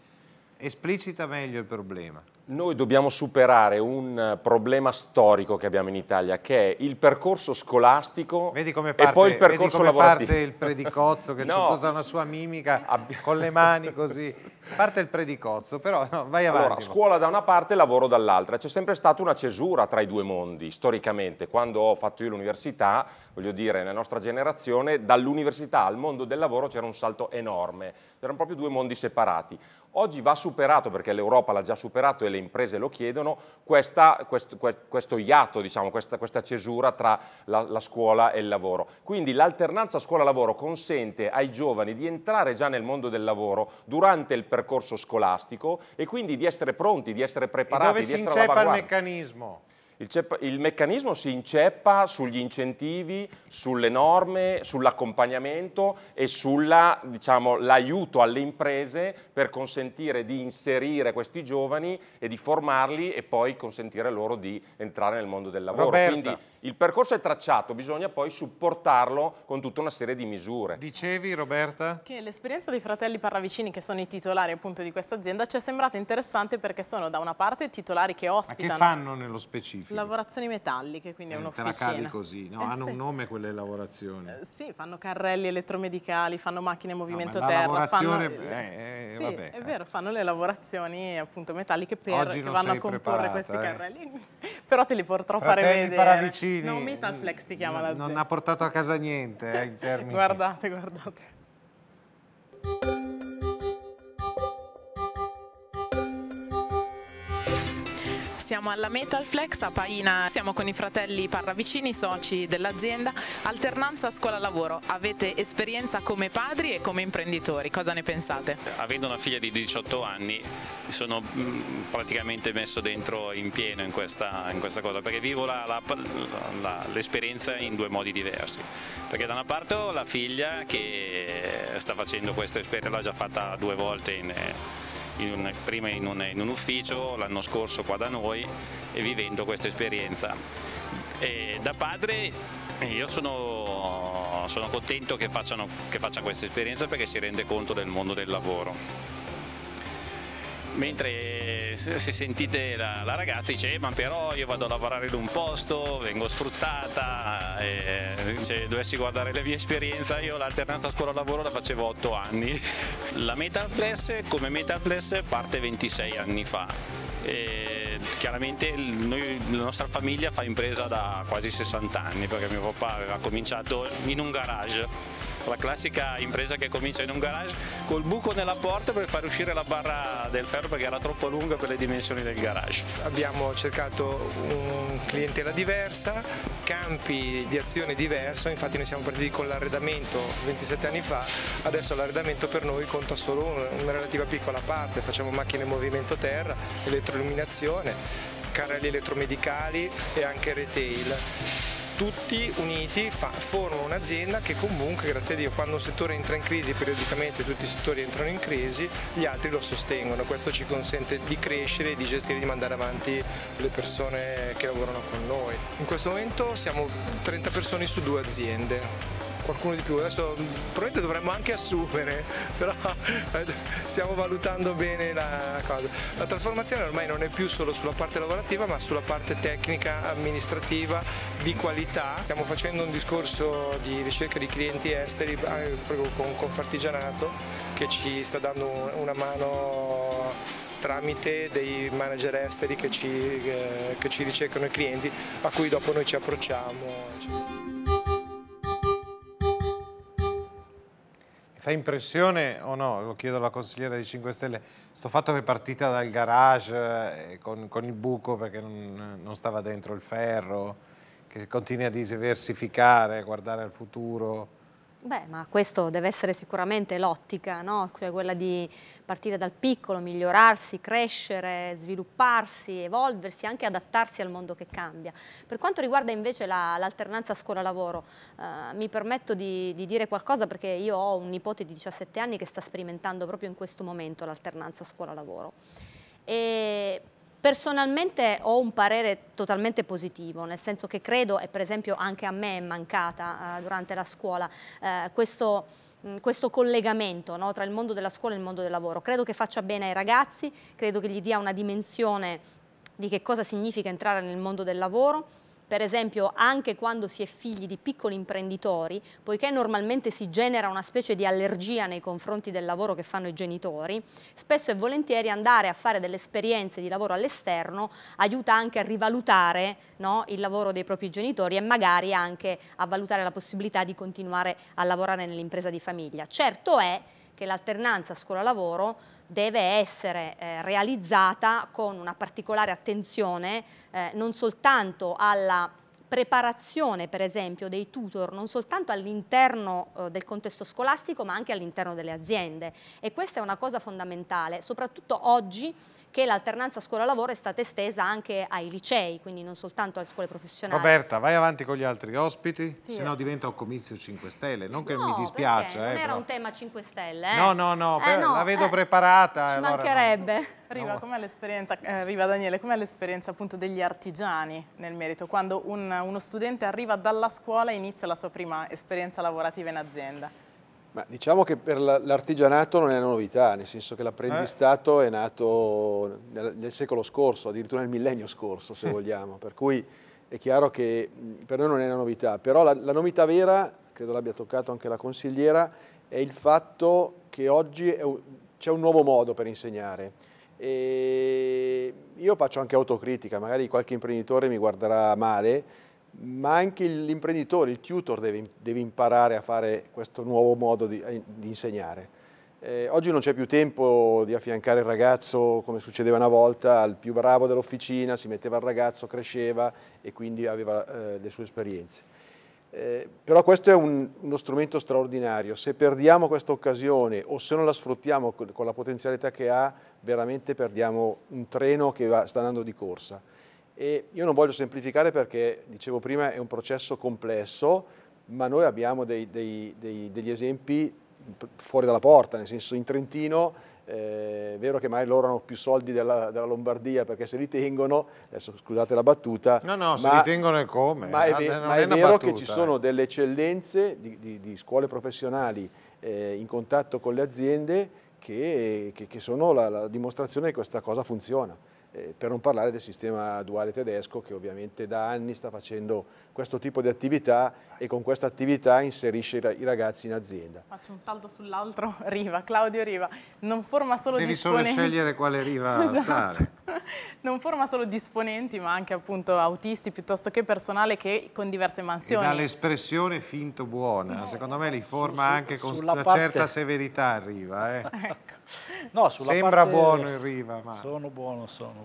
Esplicita meglio il problema. Noi dobbiamo superare un problema storico che abbiamo in Italia, che è il percorso scolastico parte, e poi il percorso lavorativo. parte il predicozzo, che no. c'è tutta una sua mimica con le mani così. Parte il predicozzo, però no, vai avanti. Allora, scuola da una parte, lavoro dall'altra. C'è sempre stata una cesura tra i due mondi, storicamente. Quando ho fatto io l'università, voglio dire, nella nostra generazione, dall'università al mondo del lavoro c'era un salto enorme. Erano proprio due mondi separati. Oggi va superato, perché l'Europa l'ha già superato e le imprese lo chiedono, questa, questo, questo, iato, diciamo, questa, questa, cesura tra la, la scuola e il lavoro. Quindi l'alternanza scuola-lavoro consente ai giovani di entrare già nel mondo del lavoro durante il percorso scolastico e quindi di essere pronti, di essere preparati, e dove di essere all'avanguardia. il meccanismo? Il, ceppa, il, meccanismo si inceppa sugli incentivi, sulle norme, sull'accompagnamento e sull'aiuto diciamo, alle imprese per consentire di inserire questi giovani e di formarli e poi consentire loro di entrare nel mondo del lavoro. Roberta. Quindi il percorso è tracciato, bisogna poi supportarlo con tutta una serie di misure. Dicevi Roberta? Che l'esperienza dei fratelli Parravicini, che sono i titolari appunto di questa azienda, ci è sembrata interessante perché sono da una parte titolari che ospitano... Ma che fanno nello specifico? Lavorazioni metalliche, quindi eh, è un'officina. Te la così, no? eh, hanno sì. un nome quelle lavorazioni. Eh, sì, fanno carrelli elettromedicali, fanno macchine a movimento no, la terra. Lavorazione, fanno, sì, vabbè, è eh. vero, fanno le lavorazioni appunto metalliche per, che vanno a comporre preparata, questi eh. carrelli. Però te li potrò Fratelli fare vedere. Paravicini. No, Metalflex si chiama no, Non ha portato a casa niente, eh, in termini. guardate, guardate. siamo alla Metalflex a Paina, siamo con i fratelli Parravicini, soci dell'azienda. Alternanza scuola-lavoro, avete esperienza come padri e come imprenditori, cosa ne pensate? Avendo una figlia di 18 anni sono mm, praticamente messo dentro in pieno in questa, in questa cosa perché vivo l'esperienza in due modi diversi. Perché da una parte ho la figlia che sta facendo questa esperienza, l'ha già fatta due volte in in un, prima in un, in un ufficio, l'anno scorso qua da noi e vivendo questa esperienza. E da padre io sono, sono contento che, facciano, che faccia questa esperienza perché si rende conto del mondo del lavoro mentre se sentite la, la ragazza dice eh, ma però io vado a lavorare in un posto, vengo sfruttata, e, eh, se cioè, dovessi guardare la mia esperienza io l'alternanza scuola-lavoro la facevo 8 anni. La Metalflex come Metalflex parte 26 anni fa. E chiaramente noi, la nostra famiglia fa impresa da quasi 60 anni perché mio papà aveva cominciato in un garage la classica impresa che comincia in un garage col buco nella porta per far uscire la barra del ferro perché era troppo lunga per le dimensioni del garage. Abbiamo cercato un clientela diversa, campi di azione diverso, infatti noi siamo partiti con l'arredamento 27 anni fa, adesso l'arredamento per noi conta solo una relativa piccola parte, facciamo macchine in movimento terra, elettroilluminazione, carrelli elettromedicali e anche retail tutti uniti fa, formano un'azienda che comunque, grazie a Dio, quando un settore entra in crisi, periodicamente tutti i settori entrano in crisi, gli altri lo sostengono. Questo ci consente di crescere, di gestire, di mandare avanti le persone che lavorano con noi. In questo momento siamo 30 persone su due aziende qualcuno di più. Adesso mm, probabilmente dovremmo anche assumere, però eh, stiamo valutando bene la cosa. La trasformazione ormai non è più solo sulla parte lavorativa, ma sulla parte tecnica, amministrativa, di qualità. Stiamo facendo un discorso di ricerca di clienti esteri eh, proprio con Confartigianato che ci sta dando una mano tramite dei manager esteri che ci, eh, che ci ricercano i clienti a cui dopo noi ci approcciamo. Fa impressione o no, lo chiedo alla consigliera di 5 Stelle, sto fatto che è partita dal garage eh, con, con il buco perché non, non, stava dentro il ferro, che continui a diversificare, a guardare al futuro, Beh, ma questo deve essere sicuramente l'ottica, no? cioè quella di partire dal piccolo, migliorarsi, crescere, svilupparsi, evolversi, anche adattarsi al mondo che cambia. Per quanto riguarda invece l'alternanza la, scuola-lavoro, eh, mi permetto di, di, dire qualcosa perché io ho un nipote di 17 anni che sta sperimentando proprio in questo momento l'alternanza scuola-lavoro. Personalmente ho un parere totalmente positivo, nel senso che credo, e per esempio anche a me è mancata eh, durante la scuola, eh, questo, questo, collegamento no, tra il mondo della scuola e il mondo del lavoro. Credo che faccia bene ai ragazzi, credo che gli dia una dimensione di che cosa significa entrare nel mondo del lavoro per esempio anche quando si è figli di piccoli imprenditori, poiché normalmente si genera una specie di allergia nei confronti del lavoro che fanno i genitori, spesso e volentieri andare a fare delle esperienze di lavoro all'esterno aiuta anche a rivalutare no, il lavoro dei propri genitori e magari anche a valutare la possibilità di continuare a lavorare nell'impresa di famiglia. Certo è che l'alternanza scuola-lavoro deve essere eh, realizzata con una particolare attenzione eh, non soltanto alla preparazione per esempio dei tutor non soltanto all'interno eh, del contesto scolastico ma anche all'interno delle aziende e questa è una cosa fondamentale soprattutto oggi che l'alternanza scuola-lavoro è stata estesa anche ai licei, quindi non soltanto alle scuole professionali. Roberta, vai avanti con gli altri ospiti, sì, se no diventa un comizio 5 Stelle, non che no, mi dispiace. Eh, non era però. un tema 5 Stelle. Eh? No, no, no, eh, no la vedo eh, preparata. Ci allora mancherebbe. Non... Riva, com'è l'esperienza, arriva eh, Daniele, com'è l'esperienza appunto degli artigiani nel merito? Quando un, uno studente arriva dalla scuola e inizia la sua prima esperienza lavorativa in azienda? Ma diciamo che per l'artigianato non è una novità, nel senso che l'apprendistato eh. è nato nel, nel, secolo scorso, addirittura nel millennio scorso se vogliamo, per cui è chiaro che per noi non è una novità, però la, la novità vera, credo l'abbia toccato anche la consigliera, è il fatto che oggi c'è un nuovo modo per insegnare. E io faccio anche autocritica, magari qualche imprenditore mi guarderà male, ma anche l'imprenditore, il tutor deve, deve, imparare a fare questo nuovo modo di, eh, di insegnare. Eh, oggi non c'è più tempo di affiancare il ragazzo, come succedeva una volta, al più bravo dell'officina, si metteva il ragazzo, cresceva e quindi aveva eh, le sue esperienze. Eh, però questo è un, uno strumento straordinario, se perdiamo questa occasione o se non la sfruttiamo con la potenzialità che ha, veramente perdiamo un treno che va, sta andando di corsa. E io non voglio semplificare perché, dicevo prima, è un processo complesso, ma noi abbiamo dei, dei, dei, degli esempi fuori dalla porta, nel senso in Trentino eh, è vero che mai loro hanno più soldi della, della, Lombardia perché se li tengono, adesso scusate la battuta. No, no, ma, se li tengono è come? Ma è, ma eh, ma è, è vero battuta, che ci eh. sono delle eccellenze di, di, di scuole professionali eh, in contatto con le aziende che, che, che sono la, la dimostrazione che questa cosa funziona. Eh, per non parlare del sistema duale tedesco che ovviamente da anni sta facendo questo tipo di attività e con questa attività inserisce i ragazzi in azienda. Faccio un salto sull'altro riva, Claudio Riva, non forma solo Devi disponenti... solo scegliere quale riva esatto. stare. Non forma solo disponenti ma anche appunto autisti piuttosto che personale che con diverse mansioni. Dall'espressione finto buona, no. Eh, secondo me li forma su, su, anche con una parte... certa severità riva. Eh. Ecco. No, Sembra parte... buono il riva ma... Sono buono, sono.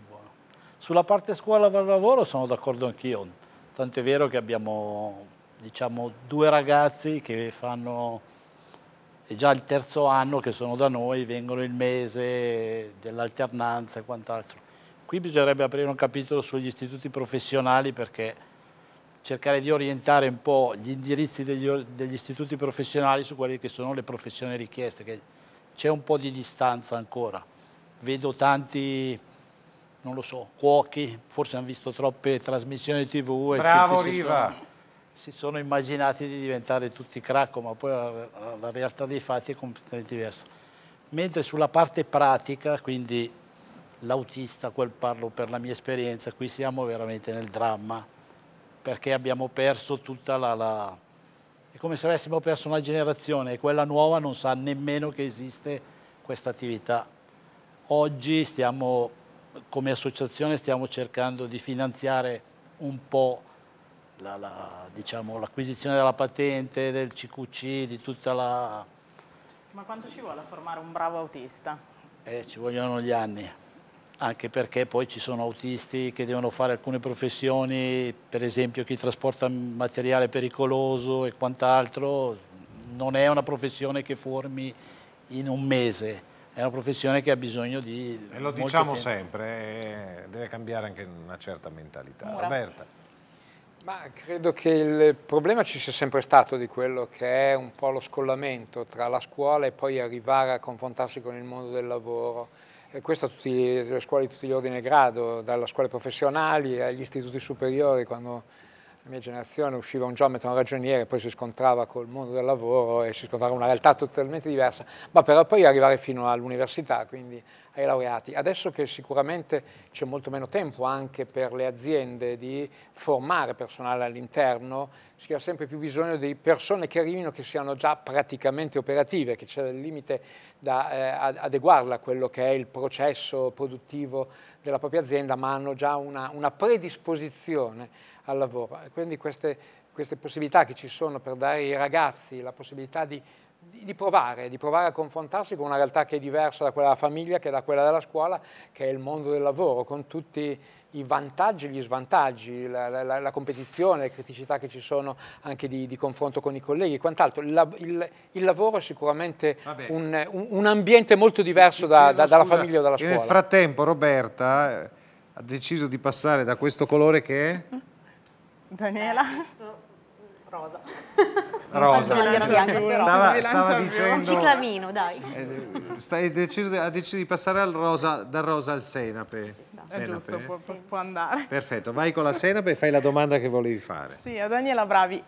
Sulla parte scuola-lavoro sono d'accordo anch'io, tanto è vero che abbiamo diciamo, due ragazzi che fanno, è già il terzo anno che sono da noi, vengono il mese dell'alternanza e quant'altro. Qui bisognerebbe aprire un capitolo sugli istituti professionali perché cercare di orientare un po' gli indirizzi degli, degli, istituti professionali su quelle che sono le professioni richieste, che c'è un po' di distanza ancora. Vedo tanti non lo so, cuochi, forse hanno visto troppe trasmissioni di tv. Bravo e tutti Riva! Si sono, si sono immaginati di diventare tutti cracco, ma poi la, la realtà dei fatti è completamente diversa. Mentre sulla parte pratica, quindi l'autista, quel parlo per la mia esperienza, qui siamo veramente nel dramma, perché abbiamo perso tutta la... la... È come se avessimo perso una generazione e quella nuova non sa nemmeno che esiste questa attività. Oggi stiamo come associazione stiamo cercando di finanziare un po' l'acquisizione la, diciamo, della patente, del CQC, di tutta la... Ma quanto ci vuole a formare un bravo autista? Eh, ci vogliono gli anni, anche perché poi ci sono autisti che devono fare alcune professioni, per esempio chi trasporta materiale pericoloso e quant'altro, non è una professione che formi in un mese è una professione che ha bisogno di... E lo diciamo tempo. sempre, eh, deve cambiare anche una certa mentalità. Ora. Roberta. Ma credo che il problema ci sia sempre stato di quello che è un po' lo scollamento tra la scuola e poi arrivare a confrontarsi con il mondo del lavoro. E questo a tutte le scuole di tutti gli ordini e grado, dalle scuole professionali agli istituti superiori, quando la mia generazione usciva un geometra, un ragioniere, poi si scontrava col mondo del lavoro e si scontrava una realtà totalmente diversa, ma per poi arrivare fino all'università, quindi ai laureati. Adesso che sicuramente c'è molto meno tempo anche per le aziende di formare personale all'interno, si ha sempre più bisogno di persone che arrivino che siano già praticamente operative, che c'è il limite da eh, adeguarla a quello che è il processo produttivo della propria azienda, ma hanno già una, una predisposizione al lavoro. Quindi queste, queste possibilità che ci sono per dare ai ragazzi la possibilità di di provare, di provare a confrontarsi con una realtà che è diversa da quella della famiglia, che è da quella della scuola, che è il mondo del lavoro, con tutti i vantaggi e gli svantaggi, la, la, la, competizione, le criticità che ci sono anche di, di confronto con i colleghi e quant'altro. Il, il, il, lavoro è sicuramente un, un, un, ambiente molto diverso da, da, dalla famiglia o dalla scuola. nel frattempo Roberta eh, ha deciso di passare da questo colore che è? Daniela. Eh, Rosa. Rosa. stava, stava dicendo... Un ciclamino, dai. Eh, eh, stai deciso, ha deciso di passare al rosa, dal rosa al senape. senape. È giusto, può, può andare. Perfetto, vai con la senape e fai la domanda che volevi fare. Sì, a Daniela Bravi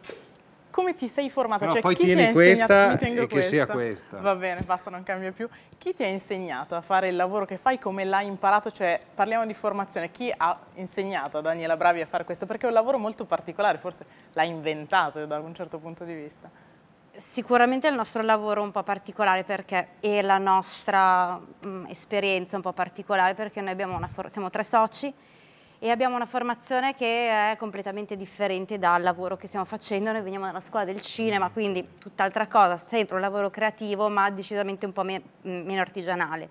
come ti sei formata? No, cioè, poi chi tieni questa e che questa. sia questa. Va bene, basta, non cambia più. Chi ti ha insegnato a fare il lavoro che fai? Come l'hai imparato? Cioè, parliamo di formazione. Chi ha insegnato a Daniela Bravi a fare questo? Perché è un lavoro molto particolare, forse l'ha inventato da un certo punto di vista. Sicuramente il nostro lavoro è un po' particolare perché è la nostra mh, mm, esperienza un po' particolare perché noi abbiamo una siamo tre soci e abbiamo una formazione che è completamente differente dal lavoro che stiamo facendo, noi veniamo dalla scuola del cinema, quindi tutt'altra cosa, sempre un lavoro creativo ma decisamente un po' me meno artigianale.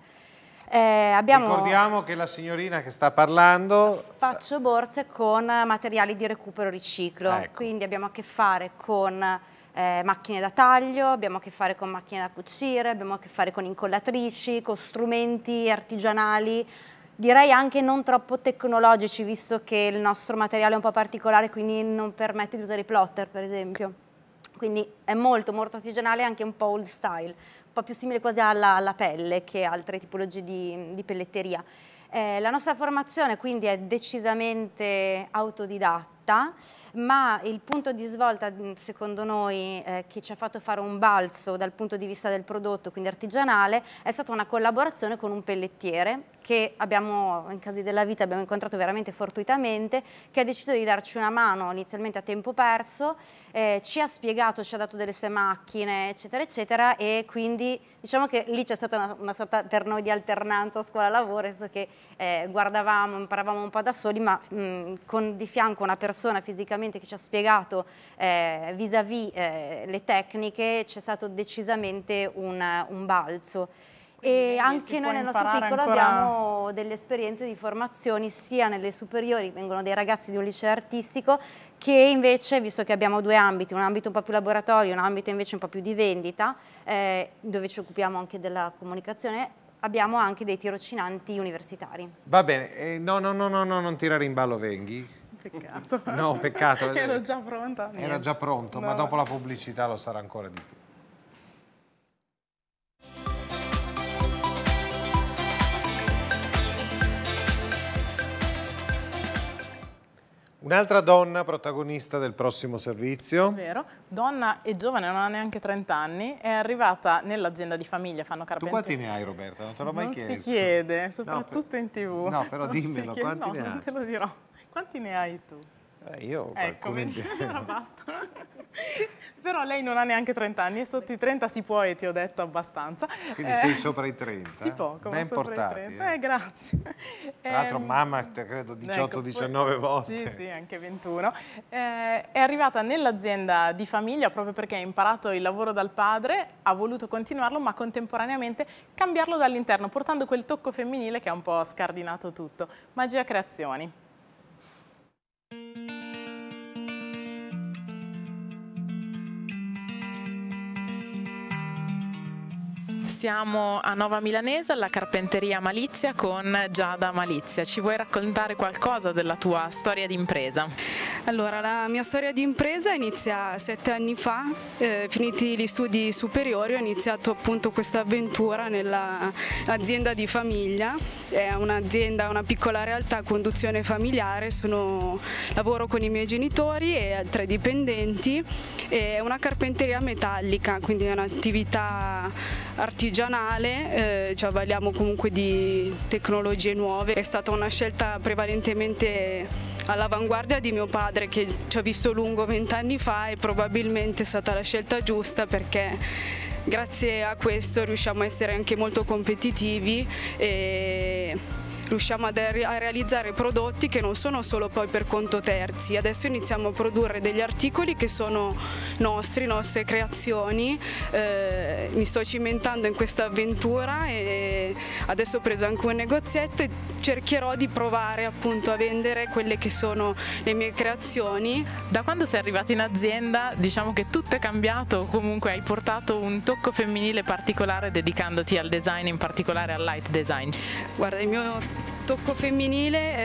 Eh, abbiamo... Ricordiamo che la signorina che sta parlando... Faccio borse con materiali di recupero e riciclo, ecco. quindi abbiamo a che fare con eh, macchine da taglio, abbiamo a che fare con macchine da cucire, abbiamo a che fare con incollatrici, con strumenti artigianali, direi anche non troppo tecnologici, visto che il nostro materiale è un po' particolare, quindi non permette di usare i plotter, per esempio. Quindi è molto, molto artigianale e anche un po' old style, un po' più simile quasi alla, alla pelle che altre tipologie di, di pelletteria. Eh, la nostra formazione quindi è decisamente autodidatta, città, ma il punto di svolta mm, secondo noi eh, che ci ha fatto fare un balzo dal punto di vista del prodotto, quindi artigianale, è stata una collaborazione con un pellettiere che abbiamo, in casi della vita, abbiamo incontrato veramente fortuitamente, che ha deciso di darci una mano inizialmente a tempo perso, eh, ci ha spiegato, ci ha dato delle sue macchine, eccetera, eccetera, e quindi Diciamo che lì c'è stata una, una sorta per noi di alternanza scuola-lavoro, nel senso che eh, guardavamo, imparavamo un po' da soli, ma mh, mm, con di fianco una persona fisicamente che ci ha spiegato eh, vis-à-vis eh, le tecniche, c'è stato decisamente un, un balzo. Quindi e anche noi nel nostro piccolo ancora... abbiamo delle esperienze di formazione sia nelle superiori, vengono dei ragazzi di un liceo artistico, che invece, visto che abbiamo due ambiti, un ambito un po' più laboratorio, un ambito invece un po' più di vendita, eh, dove ci occupiamo anche della comunicazione, abbiamo anche dei tirocinanti universitari. Va bene, eh, no, no, no, no, no, non tirare in ballo Venghi. Peccato. No, peccato. Ero già pronta. Era già pronto, no. ma dopo la pubblicità lo sarà ancora di più. Un'altra donna protagonista del prossimo servizio. Vero, donna e giovane, non ha neanche 30 anni, è arrivata nell'azienda di famiglia, fanno carpenteri. Tu quanti ne hai Roberta? Non te l'ho mai chiesto. Non si chiede, soprattutto no, per... in tv. No, però non dimmelo, chiede... quanti no, ne hai? Non te lo dirò. Quanti ne hai tu? Eh, io ecco, quindi allora basta. Però lei non ha neanche 30 anni, e sotto i 30 si può e ti ho detto abbastanza. Quindi eh, sei sopra i 30? Di poco, ben portati, 30. Eh. eh. grazie. Tra l'altro ehm, mamma, credo 18-19 ecco, volte. Sì, sì, anche 21. Eh, è arrivata nell'azienda di famiglia proprio perché ha imparato il lavoro dal padre, ha voluto continuarlo ma contemporaneamente cambiarlo dall'interno, portando quel tocco femminile che ha un po' scardinato tutto. Magia Creazioni. Siamo a Nova Milanese alla Carpenteria Malizia con Giada Malizia. Ci vuoi raccontare qualcosa della tua storia di impresa? Allora, la mia storia di impresa inizia sette anni fa, eh, finiti gli studi superiori ho iniziato appunto questa avventura nell'azienda di famiglia, è un'azienda, una piccola realtà a conduzione familiare, Sono, lavoro con i miei genitori e altri dipendenti, è una carpenteria metallica, quindi è un'attività artistica artigianale, eh, ci avvaliamo comunque di tecnologie nuove, è stata una scelta prevalentemente all'avanguardia di mio padre che ci ha visto lungo vent'anni fa e probabilmente è stata la scelta giusta perché grazie a questo riusciamo a essere anche molto competitivi e riusciamo a, a realizzare prodotti che non sono solo poi per conto terzi. Adesso iniziamo a produrre degli articoli che sono nostri, nostre creazioni. Eh, mi sto cimentando in questa avventura e adesso ho preso anche un negozietto e cercherò di provare appunto a vendere quelle che sono le mie creazioni. Da quando sei arrivata in azienda diciamo che tutto è cambiato, comunque hai portato un tocco femminile particolare dedicandoti al design, in particolare al light design. Guarda, il mio tocco femminile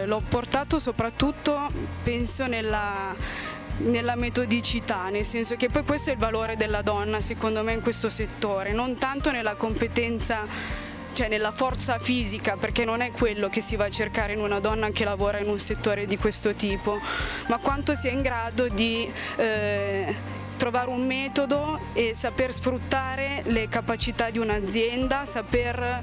eh, l'ho portato soprattutto, penso, nella, nella metodicità, nel senso che poi questo è il valore della donna secondo me in questo settore, non tanto nella competenza cioè nella forza fisica, perché non è quello che si va a cercare in una donna che lavora in un settore di questo tipo, ma quanto sia in grado di eh, trovare un metodo e saper sfruttare le capacità di un'azienda, saper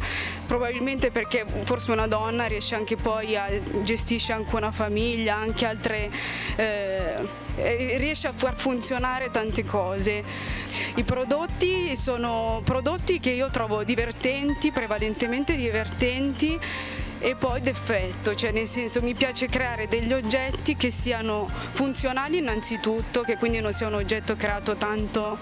probabilmente perché forse una donna riesce anche poi a gestisce anche una famiglia, anche altre eh, riesce a far funzionare tante cose. I prodotti sono prodotti che io trovo divertenti, prevalentemente divertenti e poi d'effetto, cioè nel senso mi piace creare degli oggetti che siano funzionali innanzitutto, che quindi non sia un oggetto creato tanto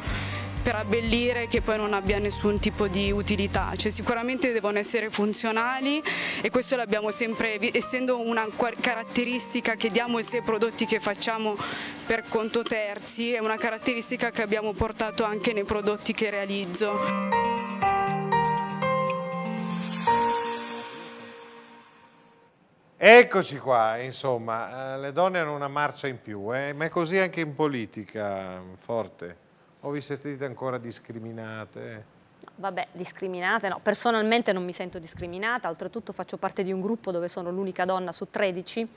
per abbellire che poi non abbia nessun tipo di utilità, cioè, sicuramente devono essere funzionali e questo l'abbiamo sempre, essendo una caratteristica che diamo sia ai prodotti che facciamo per conto terzi, è una caratteristica che abbiamo portato anche nei prodotti che realizzo. Eccoci qua, insomma, eh, le donne hanno una marcia in più, eh? ma è così anche in politica, forte. O vi sentite ancora discriminate? vabbè, discriminate no, personalmente non mi sento discriminata, oltretutto faccio parte di un gruppo dove sono l'unica donna su 13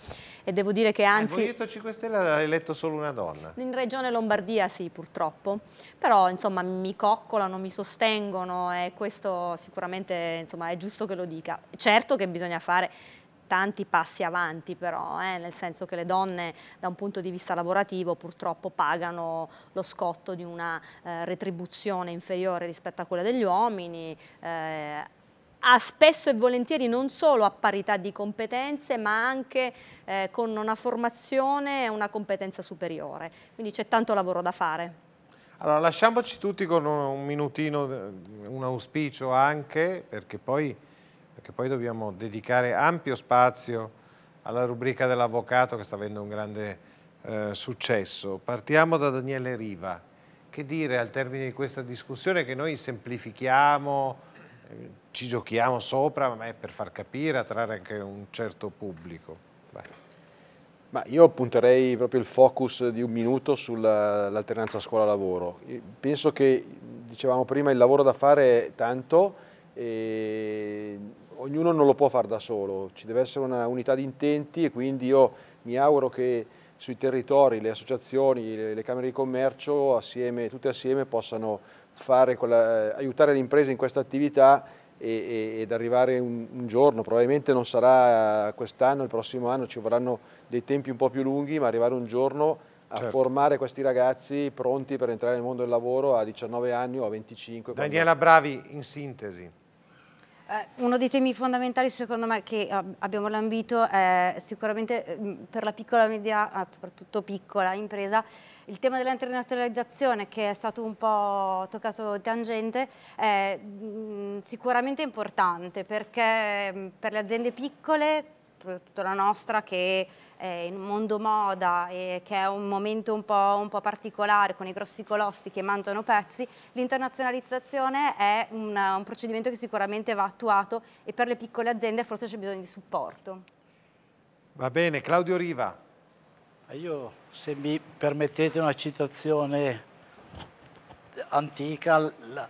e devo dire che eh, anzi... Il Movimento 5 Stelle ha eletto solo una donna? In regione Lombardia sì, purtroppo, però insomma mi coccolano, mi sostengono e questo sicuramente insomma, è giusto che lo dica. Certo che bisogna fare tanti passi avanti però, eh, nel senso che le donne da un punto di vista lavorativo purtroppo pagano lo scotto di una eh, retribuzione inferiore rispetto a quella degli uomini, eh, a spesso e volentieri non solo a parità di competenze ma anche eh, con una formazione e una competenza superiore, quindi c'è tanto lavoro da fare. Allora lasciamoci tutti con un minutino, un auspicio anche, perché poi perché poi dobbiamo dedicare ampio spazio alla rubrica dell'avvocato che sta avendo un grande eh, successo. Partiamo da Daniele Riva. Che dire al termine di questa discussione che noi semplifichiamo, eh, ci giochiamo sopra, ma è per far capire, attrarre anche un certo pubblico. Vai. Ma io punterei proprio il focus di un minuto sull'alternanza scuola-lavoro. Penso che, dicevamo prima, il lavoro da fare è tanto e ognuno non lo può fare da solo, ci deve essere una unità di intenti e quindi io mi auguro che sui territori le associazioni, le, le camere di commercio assieme, tutte assieme possano quella, eh, aiutare le imprese in questa attività e, e, ed arrivare un, un, giorno, probabilmente non sarà quest'anno, il prossimo anno ci vorranno dei tempi un po' più lunghi, ma arrivare un giorno a certo. formare questi ragazzi pronti per entrare nel mondo del lavoro a 19 anni o a 25. Daniela quando... Bravi in sintesi. Eh, uno dei temi fondamentali secondo me che eh, abbiamo lambito è sicuramente mm, per la piccola media, ah, soprattutto piccola impresa, il tema dell'internazionalizzazione che è stato un po' toccato tangente è mm, sicuramente importante perché mm, per le aziende piccole soprattutto la nostra, che è in un mondo moda, e che è un momento un po', un po', particolare, con i grossi colossi che mangiano pezzi, l'internazionalizzazione è un, un procedimento che sicuramente va attuato e per le piccole aziende forse c'è bisogno di supporto. Va bene, Claudio Riva. Io, se mi permettete una citazione antica, la,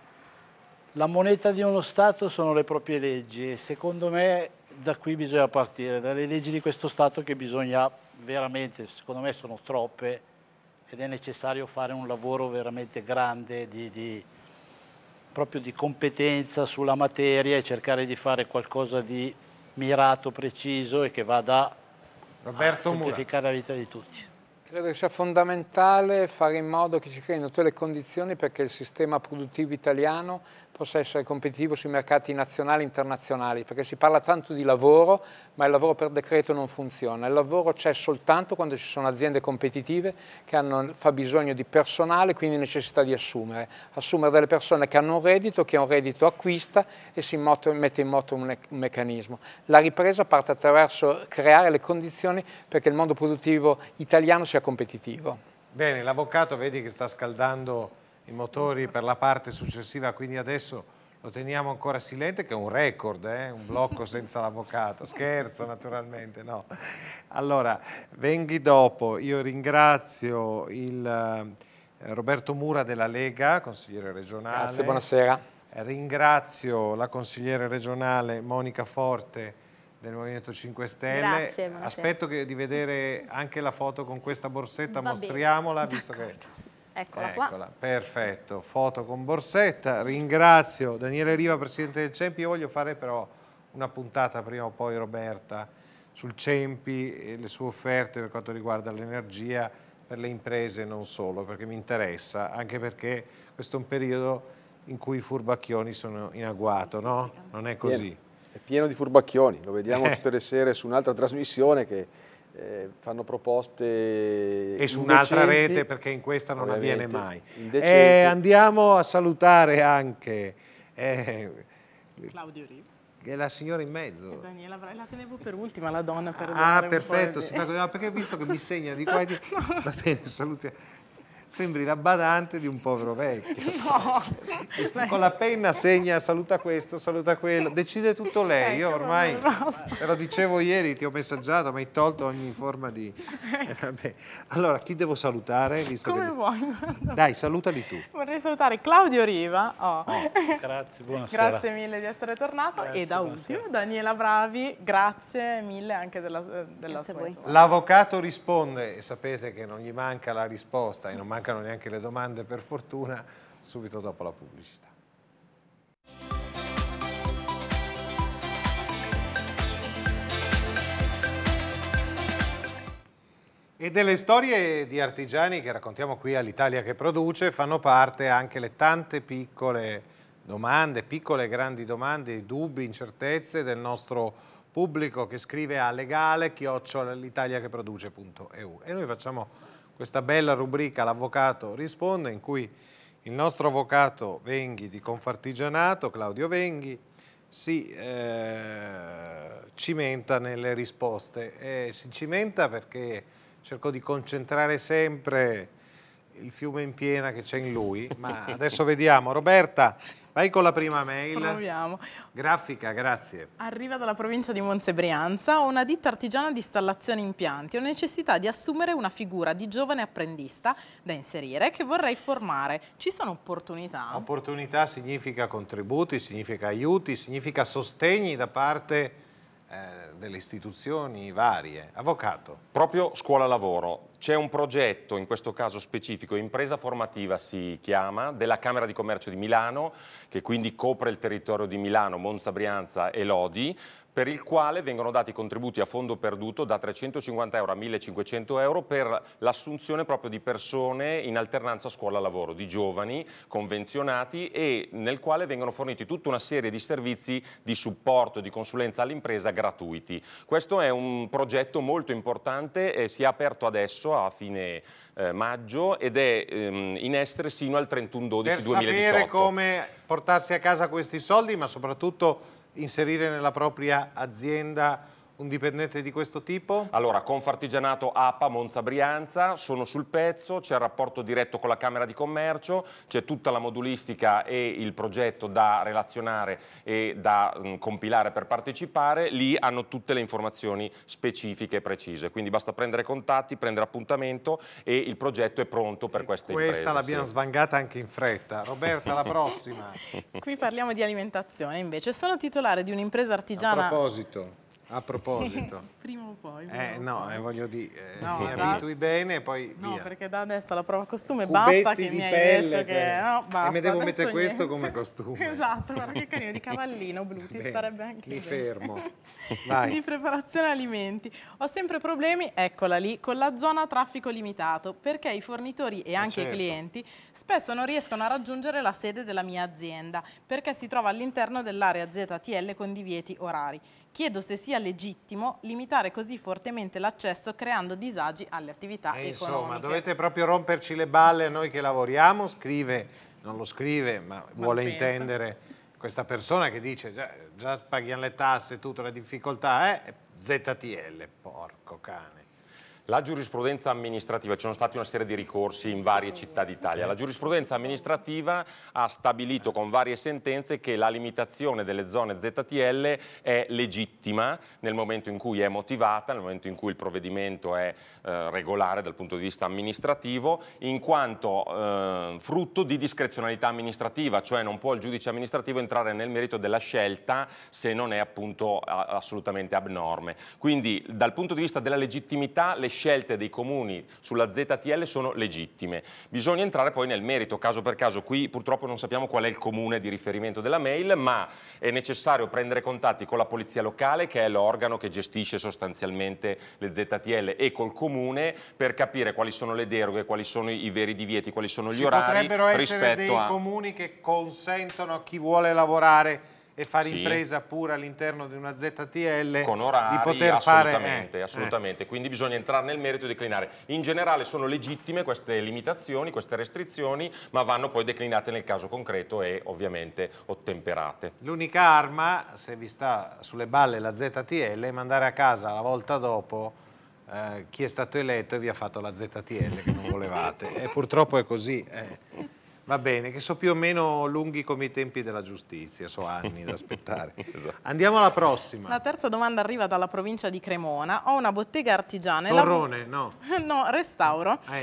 la moneta di uno Stato sono le proprie leggi e secondo me da qui bisogna partire, dalle leggi di questo Stato che bisogna veramente, secondo me sono troppe, ed è necessario fare un lavoro veramente grande di, di, proprio di competenza sulla materia e cercare di fare qualcosa di mirato, preciso e che vada Roberto a semplificare Mura. la vita di tutti. Credo che sia fondamentale fare in modo che ci creino tutte le condizioni perché il sistema produttivo italiano possa essere competitivo sui mercati nazionali e internazionali, perché si parla tanto di lavoro, ma il lavoro per decreto non funziona. Il lavoro c'è soltanto quando ci sono aziende competitive che hanno fabbisogno di personale, quindi necessità di assumere. Assumere delle persone che hanno un reddito, che un reddito acquista e si mette in moto un, meccanismo. La ripresa parte attraverso creare le condizioni perché il mondo produttivo italiano sia competitivo. Bene, l'avvocato vedi che sta scaldando i motori per la parte successiva, quindi adesso lo teniamo ancora silente che è un record, eh? un blocco senza l'avvocato, scherzo naturalmente, no. Allora, venghi dopo, io ringrazio il eh, Roberto Mura della Lega, consigliere regionale. Grazie, buonasera. Ringrazio la consigliere regionale Monica Forte del Movimento 5 Stelle. Grazie, Aspetto che, di vedere anche la foto con questa borsetta, Va mostriamola, visto che Eccola, Eccola perfetto, foto con borsetta, ringrazio Daniele Riva, Presidente del CEMPI, io voglio fare però una puntata prima o poi Roberta sul CEMPI e le sue offerte per quanto riguarda l'energia per le imprese e non solo, perché mi interessa, anche perché questo è un periodo in cui i furbacchioni sono in agguato, no? Non è così. è pieno di furbacchioni, lo vediamo eh. tutte le sere su un'altra trasmissione che eh, fanno proposte e su un'altra rete perché in questa non avviene mai eh, andiamo a salutare anche eh, Claudio Riva e la signora in mezzo. E Daniela, la tenevo per ultima, la donna per Ah, perfetto, di... si fa così, perché visto che mi segna di qua e di... Va bene, salutiamo. Sembri la badante di un povero vecchio. No. Con la penna segna, saluta questo, saluta quello. Decide tutto lei. Ecco, Io ormai, te lo dicevo ieri, ti ho messaggiato, ma hai tolto ogni forma di... Ecco. Eh, allora, chi devo salutare? Visto Come che... vuoi. Dai, salutali tu. Vorrei salutare Claudio Riva. Oh. Oh, grazie, buonasera. Grazie mille di essere tornato. Grazie, e da buonasera. ultimo, Daniela Bravi, grazie mille anche della, della sua... L'avvocato risponde, e sapete che non gli manca la risposta e non manca mancano neanche le domande per fortuna, subito dopo la pubblicità. E delle storie di artigiani che raccontiamo qui all'Italia che produce fanno parte anche le tante piccole domande, piccole e grandi domande, dubbi, incertezze del nostro pubblico che scrive a legale chiocciolalitalia che produce.eu e noi facciamo questa bella rubrica L'Avvocato risponde in cui il nostro avvocato Venghi di Confartigianato, Claudio Venghi, si eh, cimenta nelle risposte. Eh, si cimenta perché cerco di concentrare sempre il fiume in piena che c'è in lui, ma adesso vediamo. Roberta, vai con la prima mail. Proviamo. Grafica, grazie. Arriva dalla provincia di Montebrianza una ditta artigiana di installazione impianti. Ho necessità di assumere una figura di giovane apprendista da inserire che vorrei formare. Ci sono opportunità? Opportunità significa contributi, significa aiuti, significa sostegni da parte eh, delle istituzioni varie. Avvocato. Proprio scuola lavoro. C'è un progetto, in questo caso specifico, impresa formativa si chiama, della Camera di Commercio di Milano, che quindi copre il territorio di Milano, Monza, Brianza e Lodi, per il quale vengono dati contributi a fondo perduto da 350 euro a 1500 euro per l'assunzione proprio di persone in alternanza scuola-lavoro, di giovani convenzionati e nel quale vengono forniti tutta una serie di servizi di supporto, di consulenza all'impresa gratuiti. Questo è un progetto molto importante, eh, si è aperto adesso a fine eh, maggio ed è ehm, in essere sino al 31-12-2018. Per sapere come portarsi a casa questi soldi ma soprattutto inserire nella propria azienda un dipendente di questo tipo? Allora, Confartigianato APA Monza Brianza, sono sul pezzo, c'è il rapporto diretto con la Camera di Commercio, c'è tutta la modulistica e il progetto da relazionare e da mh, mm, compilare per partecipare, lì hanno tutte le informazioni specifiche e precise, quindi basta prendere contatti, prendere appuntamento e il progetto è pronto per queste questa imprese. Questa l'abbiamo sì. svangata anche in fretta. Roberta, la prossima. Qui parliamo di alimentazione invece, sono titolare di un'impresa artigiana... A proposito a proposito, prima o poi. Eh, no, eh, voglio dire, eh, no, mi da... abitui bene e poi. No, via. perché da adesso la prova costume Cubetti basta che mi hai detto che. No, basta, e mi devo mettere niente. questo come costume. esatto, guarda che carino di cavallino blu, ti Beh, starebbe anche. Mi bene. fermo. Vai. di preparazione alimenti. Ho sempre problemi, eccola lì, con la zona traffico limitato, perché i fornitori e eh, anche certo. i clienti spesso non riescono a raggiungere la sede della mia azienda, perché si trova all'interno dell'area ZTL con divieti orari. Chiedo se sia legittimo limitare così fortemente l'accesso creando disagi alle attività e eh, economiche. Insomma, dovete proprio romperci le balle a noi che lavoriamo, scrive, non lo scrive, ma, ma vuole pensa. intendere questa persona che dice già, già paghiamo le tasse, tutta la difficoltà eh? ZTL, porco cane. La giurisprudenza amministrativa, ci sono stati una serie di ricorsi in varie città d'Italia, la giurisprudenza amministrativa ha stabilito con varie sentenze che la limitazione delle zone ZTL è legittima nel momento in cui è motivata, nel momento in cui il provvedimento è eh, regolare dal punto di vista amministrativo, in quanto eh, frutto di discrezionalità amministrativa, cioè non può il giudice amministrativo entrare nel merito della scelta se non è appunto assolutamente abnorme. Quindi dal punto di vista della legittimità le scelte dei comuni sulla ZTL sono legittime. Bisogna entrare poi nel merito, caso per caso. Qui purtroppo non sappiamo qual è il comune di riferimento della mail, ma è necessario prendere contatti con la polizia locale, che è l'organo che gestisce sostanzialmente le ZTL, e col comune per capire quali sono le deroghe, quali sono i veri divieti, quali sono gli Ci orari rispetto a... potrebbero essere dei comuni che consentono a chi vuole lavorare e fare sì. impresa pure all'interno di una ZTL con orari, di poter eh. assolutamente, fare... assolutamente. Eh. quindi bisogna entrare nel merito e declinare in generale sono legittime queste limitazioni queste restrizioni ma vanno poi declinate nel caso concreto e ovviamente ottemperate l'unica arma se vi sta sulle balle la ZTL è mandare a casa la volta dopo eh, chi è stato eletto e vi ha fatto la ZTL che non volevate e purtroppo è così eh. Va bene, che sono più o meno lunghi come i tempi della giustizia, so anni da aspettare. esatto. Andiamo alla prossima. La terza domanda arriva dalla provincia di Cremona. Ho una bottega artigiana. Torrone, la... no. no, restauro. Eh,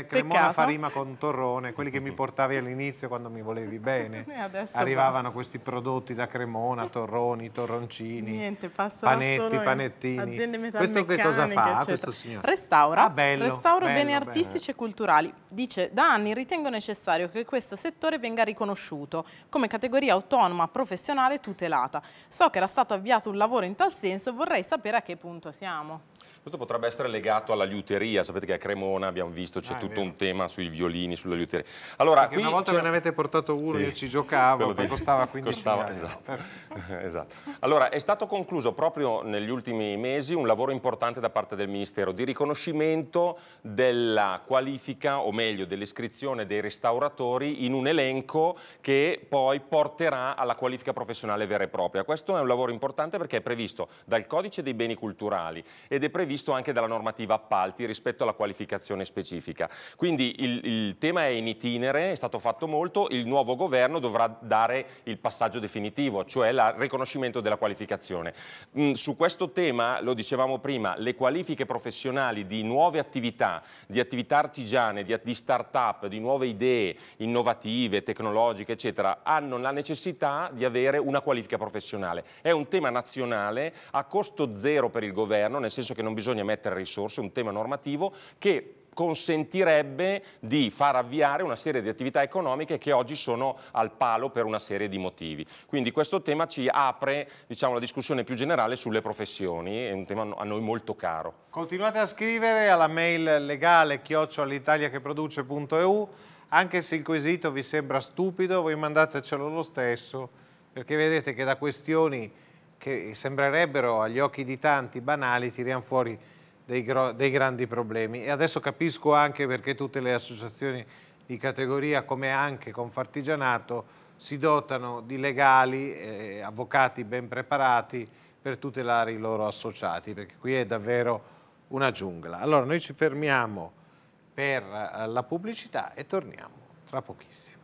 eh, Cremona Peccato. fa rima con Torrone, quelli che mi portavi all'inizio quando mi volevi bene. Arrivavano poi. questi prodotti da Cremona, torroni, torroncini, Niente, panetti, panettini. Questo che cosa fa eccetera. questo signore? Restaura. Ah, bello, Restauro bello, beni bello. artistici e culturali. Dice, da anni ritengo necessario che che questo settore venga riconosciuto come categoria autonoma professionale tutelata. So che era stato avviato un lavoro in tal senso, vorrei sapere a che punto siamo. Questo potrebbe essere legato alla liuteria, sapete che a Cremona abbiamo visto c'è ah, tutto un tema sui violini, sulla liuteria. Allora, sì, una volta me ne avete portato uno, sì. io ci giocavo, poi costava 15 costava, esatto. esatto. Allora, è stato concluso proprio negli ultimi mesi un lavoro importante da parte del Ministero di riconoscimento della qualifica, o meglio dell'iscrizione dei restauratori in un elenco che poi porterà alla qualifica professionale vera e propria. Questo è un lavoro importante perché è previsto dal Codice dei Beni Culturali ed è previsto previsto anche dalla normativa appalti rispetto alla qualificazione specifica. Quindi il, il tema è in itinere, è stato fatto molto, il nuovo governo dovrà dare il passaggio definitivo, cioè il riconoscimento della qualificazione. Mm, su questo tema, lo dicevamo prima, le qualifiche professionali di nuove attività, di attività artigiane, di, di start-up, di nuove idee innovative, tecnologiche, eccetera, hanno la necessità di avere una qualifica professionale. È un tema nazionale a costo zero per il governo, nel senso che non bisogna mettere risorse, un tema normativo che consentirebbe di far avviare una serie di attività economiche che oggi sono al palo per una serie di motivi. Quindi questo tema ci apre diciamo, la discussione più generale sulle professioni, è un tema a noi molto caro. Continuate a scrivere alla mail legale chiocciolitaliacheproduce.eu, anche se il quesito vi sembra stupido voi mandatecelo lo stesso, perché vedete che da questioni che sembrerebbero agli occhi di tanti banali, tirano fuori dei, dei grandi problemi. E adesso capisco anche perché tutte le associazioni di categoria, come anche Confartigianato, si dotano di legali, eh, avvocati ben preparati per tutelare i loro associati, perché qui è davvero una giungla. Allora noi ci fermiamo per eh, la pubblicità e torniamo tra pochissimo.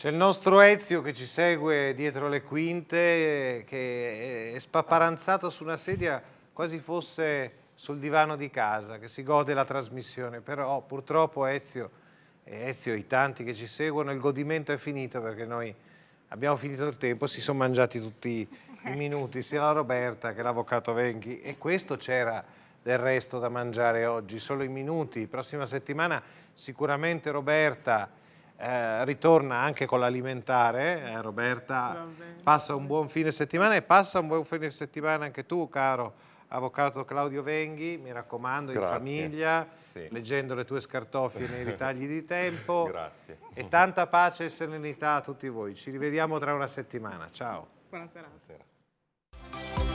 C'è il nostro Ezio che ci segue dietro le quinte, che è spaparanzato su una sedia quasi fosse sul divano di casa, che si gode la trasmissione. Però purtroppo Ezio, e Ezio i tanti che ci seguono, il godimento è finito perché noi abbiamo finito il tempo, si sono mangiati tutti i minuti, sia la Roberta che l'avvocato Venchi. E questo c'era del resto da mangiare oggi, solo i minuti. Prossima settimana sicuramente Roberta eh, ritorna anche con l'alimentare, eh, Roberta, passa un buon fine settimana e passa un buon fine settimana anche tu, caro avvocato Claudio Venghi, mi raccomando, Grazie. in famiglia, sì. leggendo le tue scartoffie nei ritagli di tempo. Grazie. E tanta pace e serenità a tutti voi. Ci rivediamo tra una settimana. Ciao. Buona Buonasera.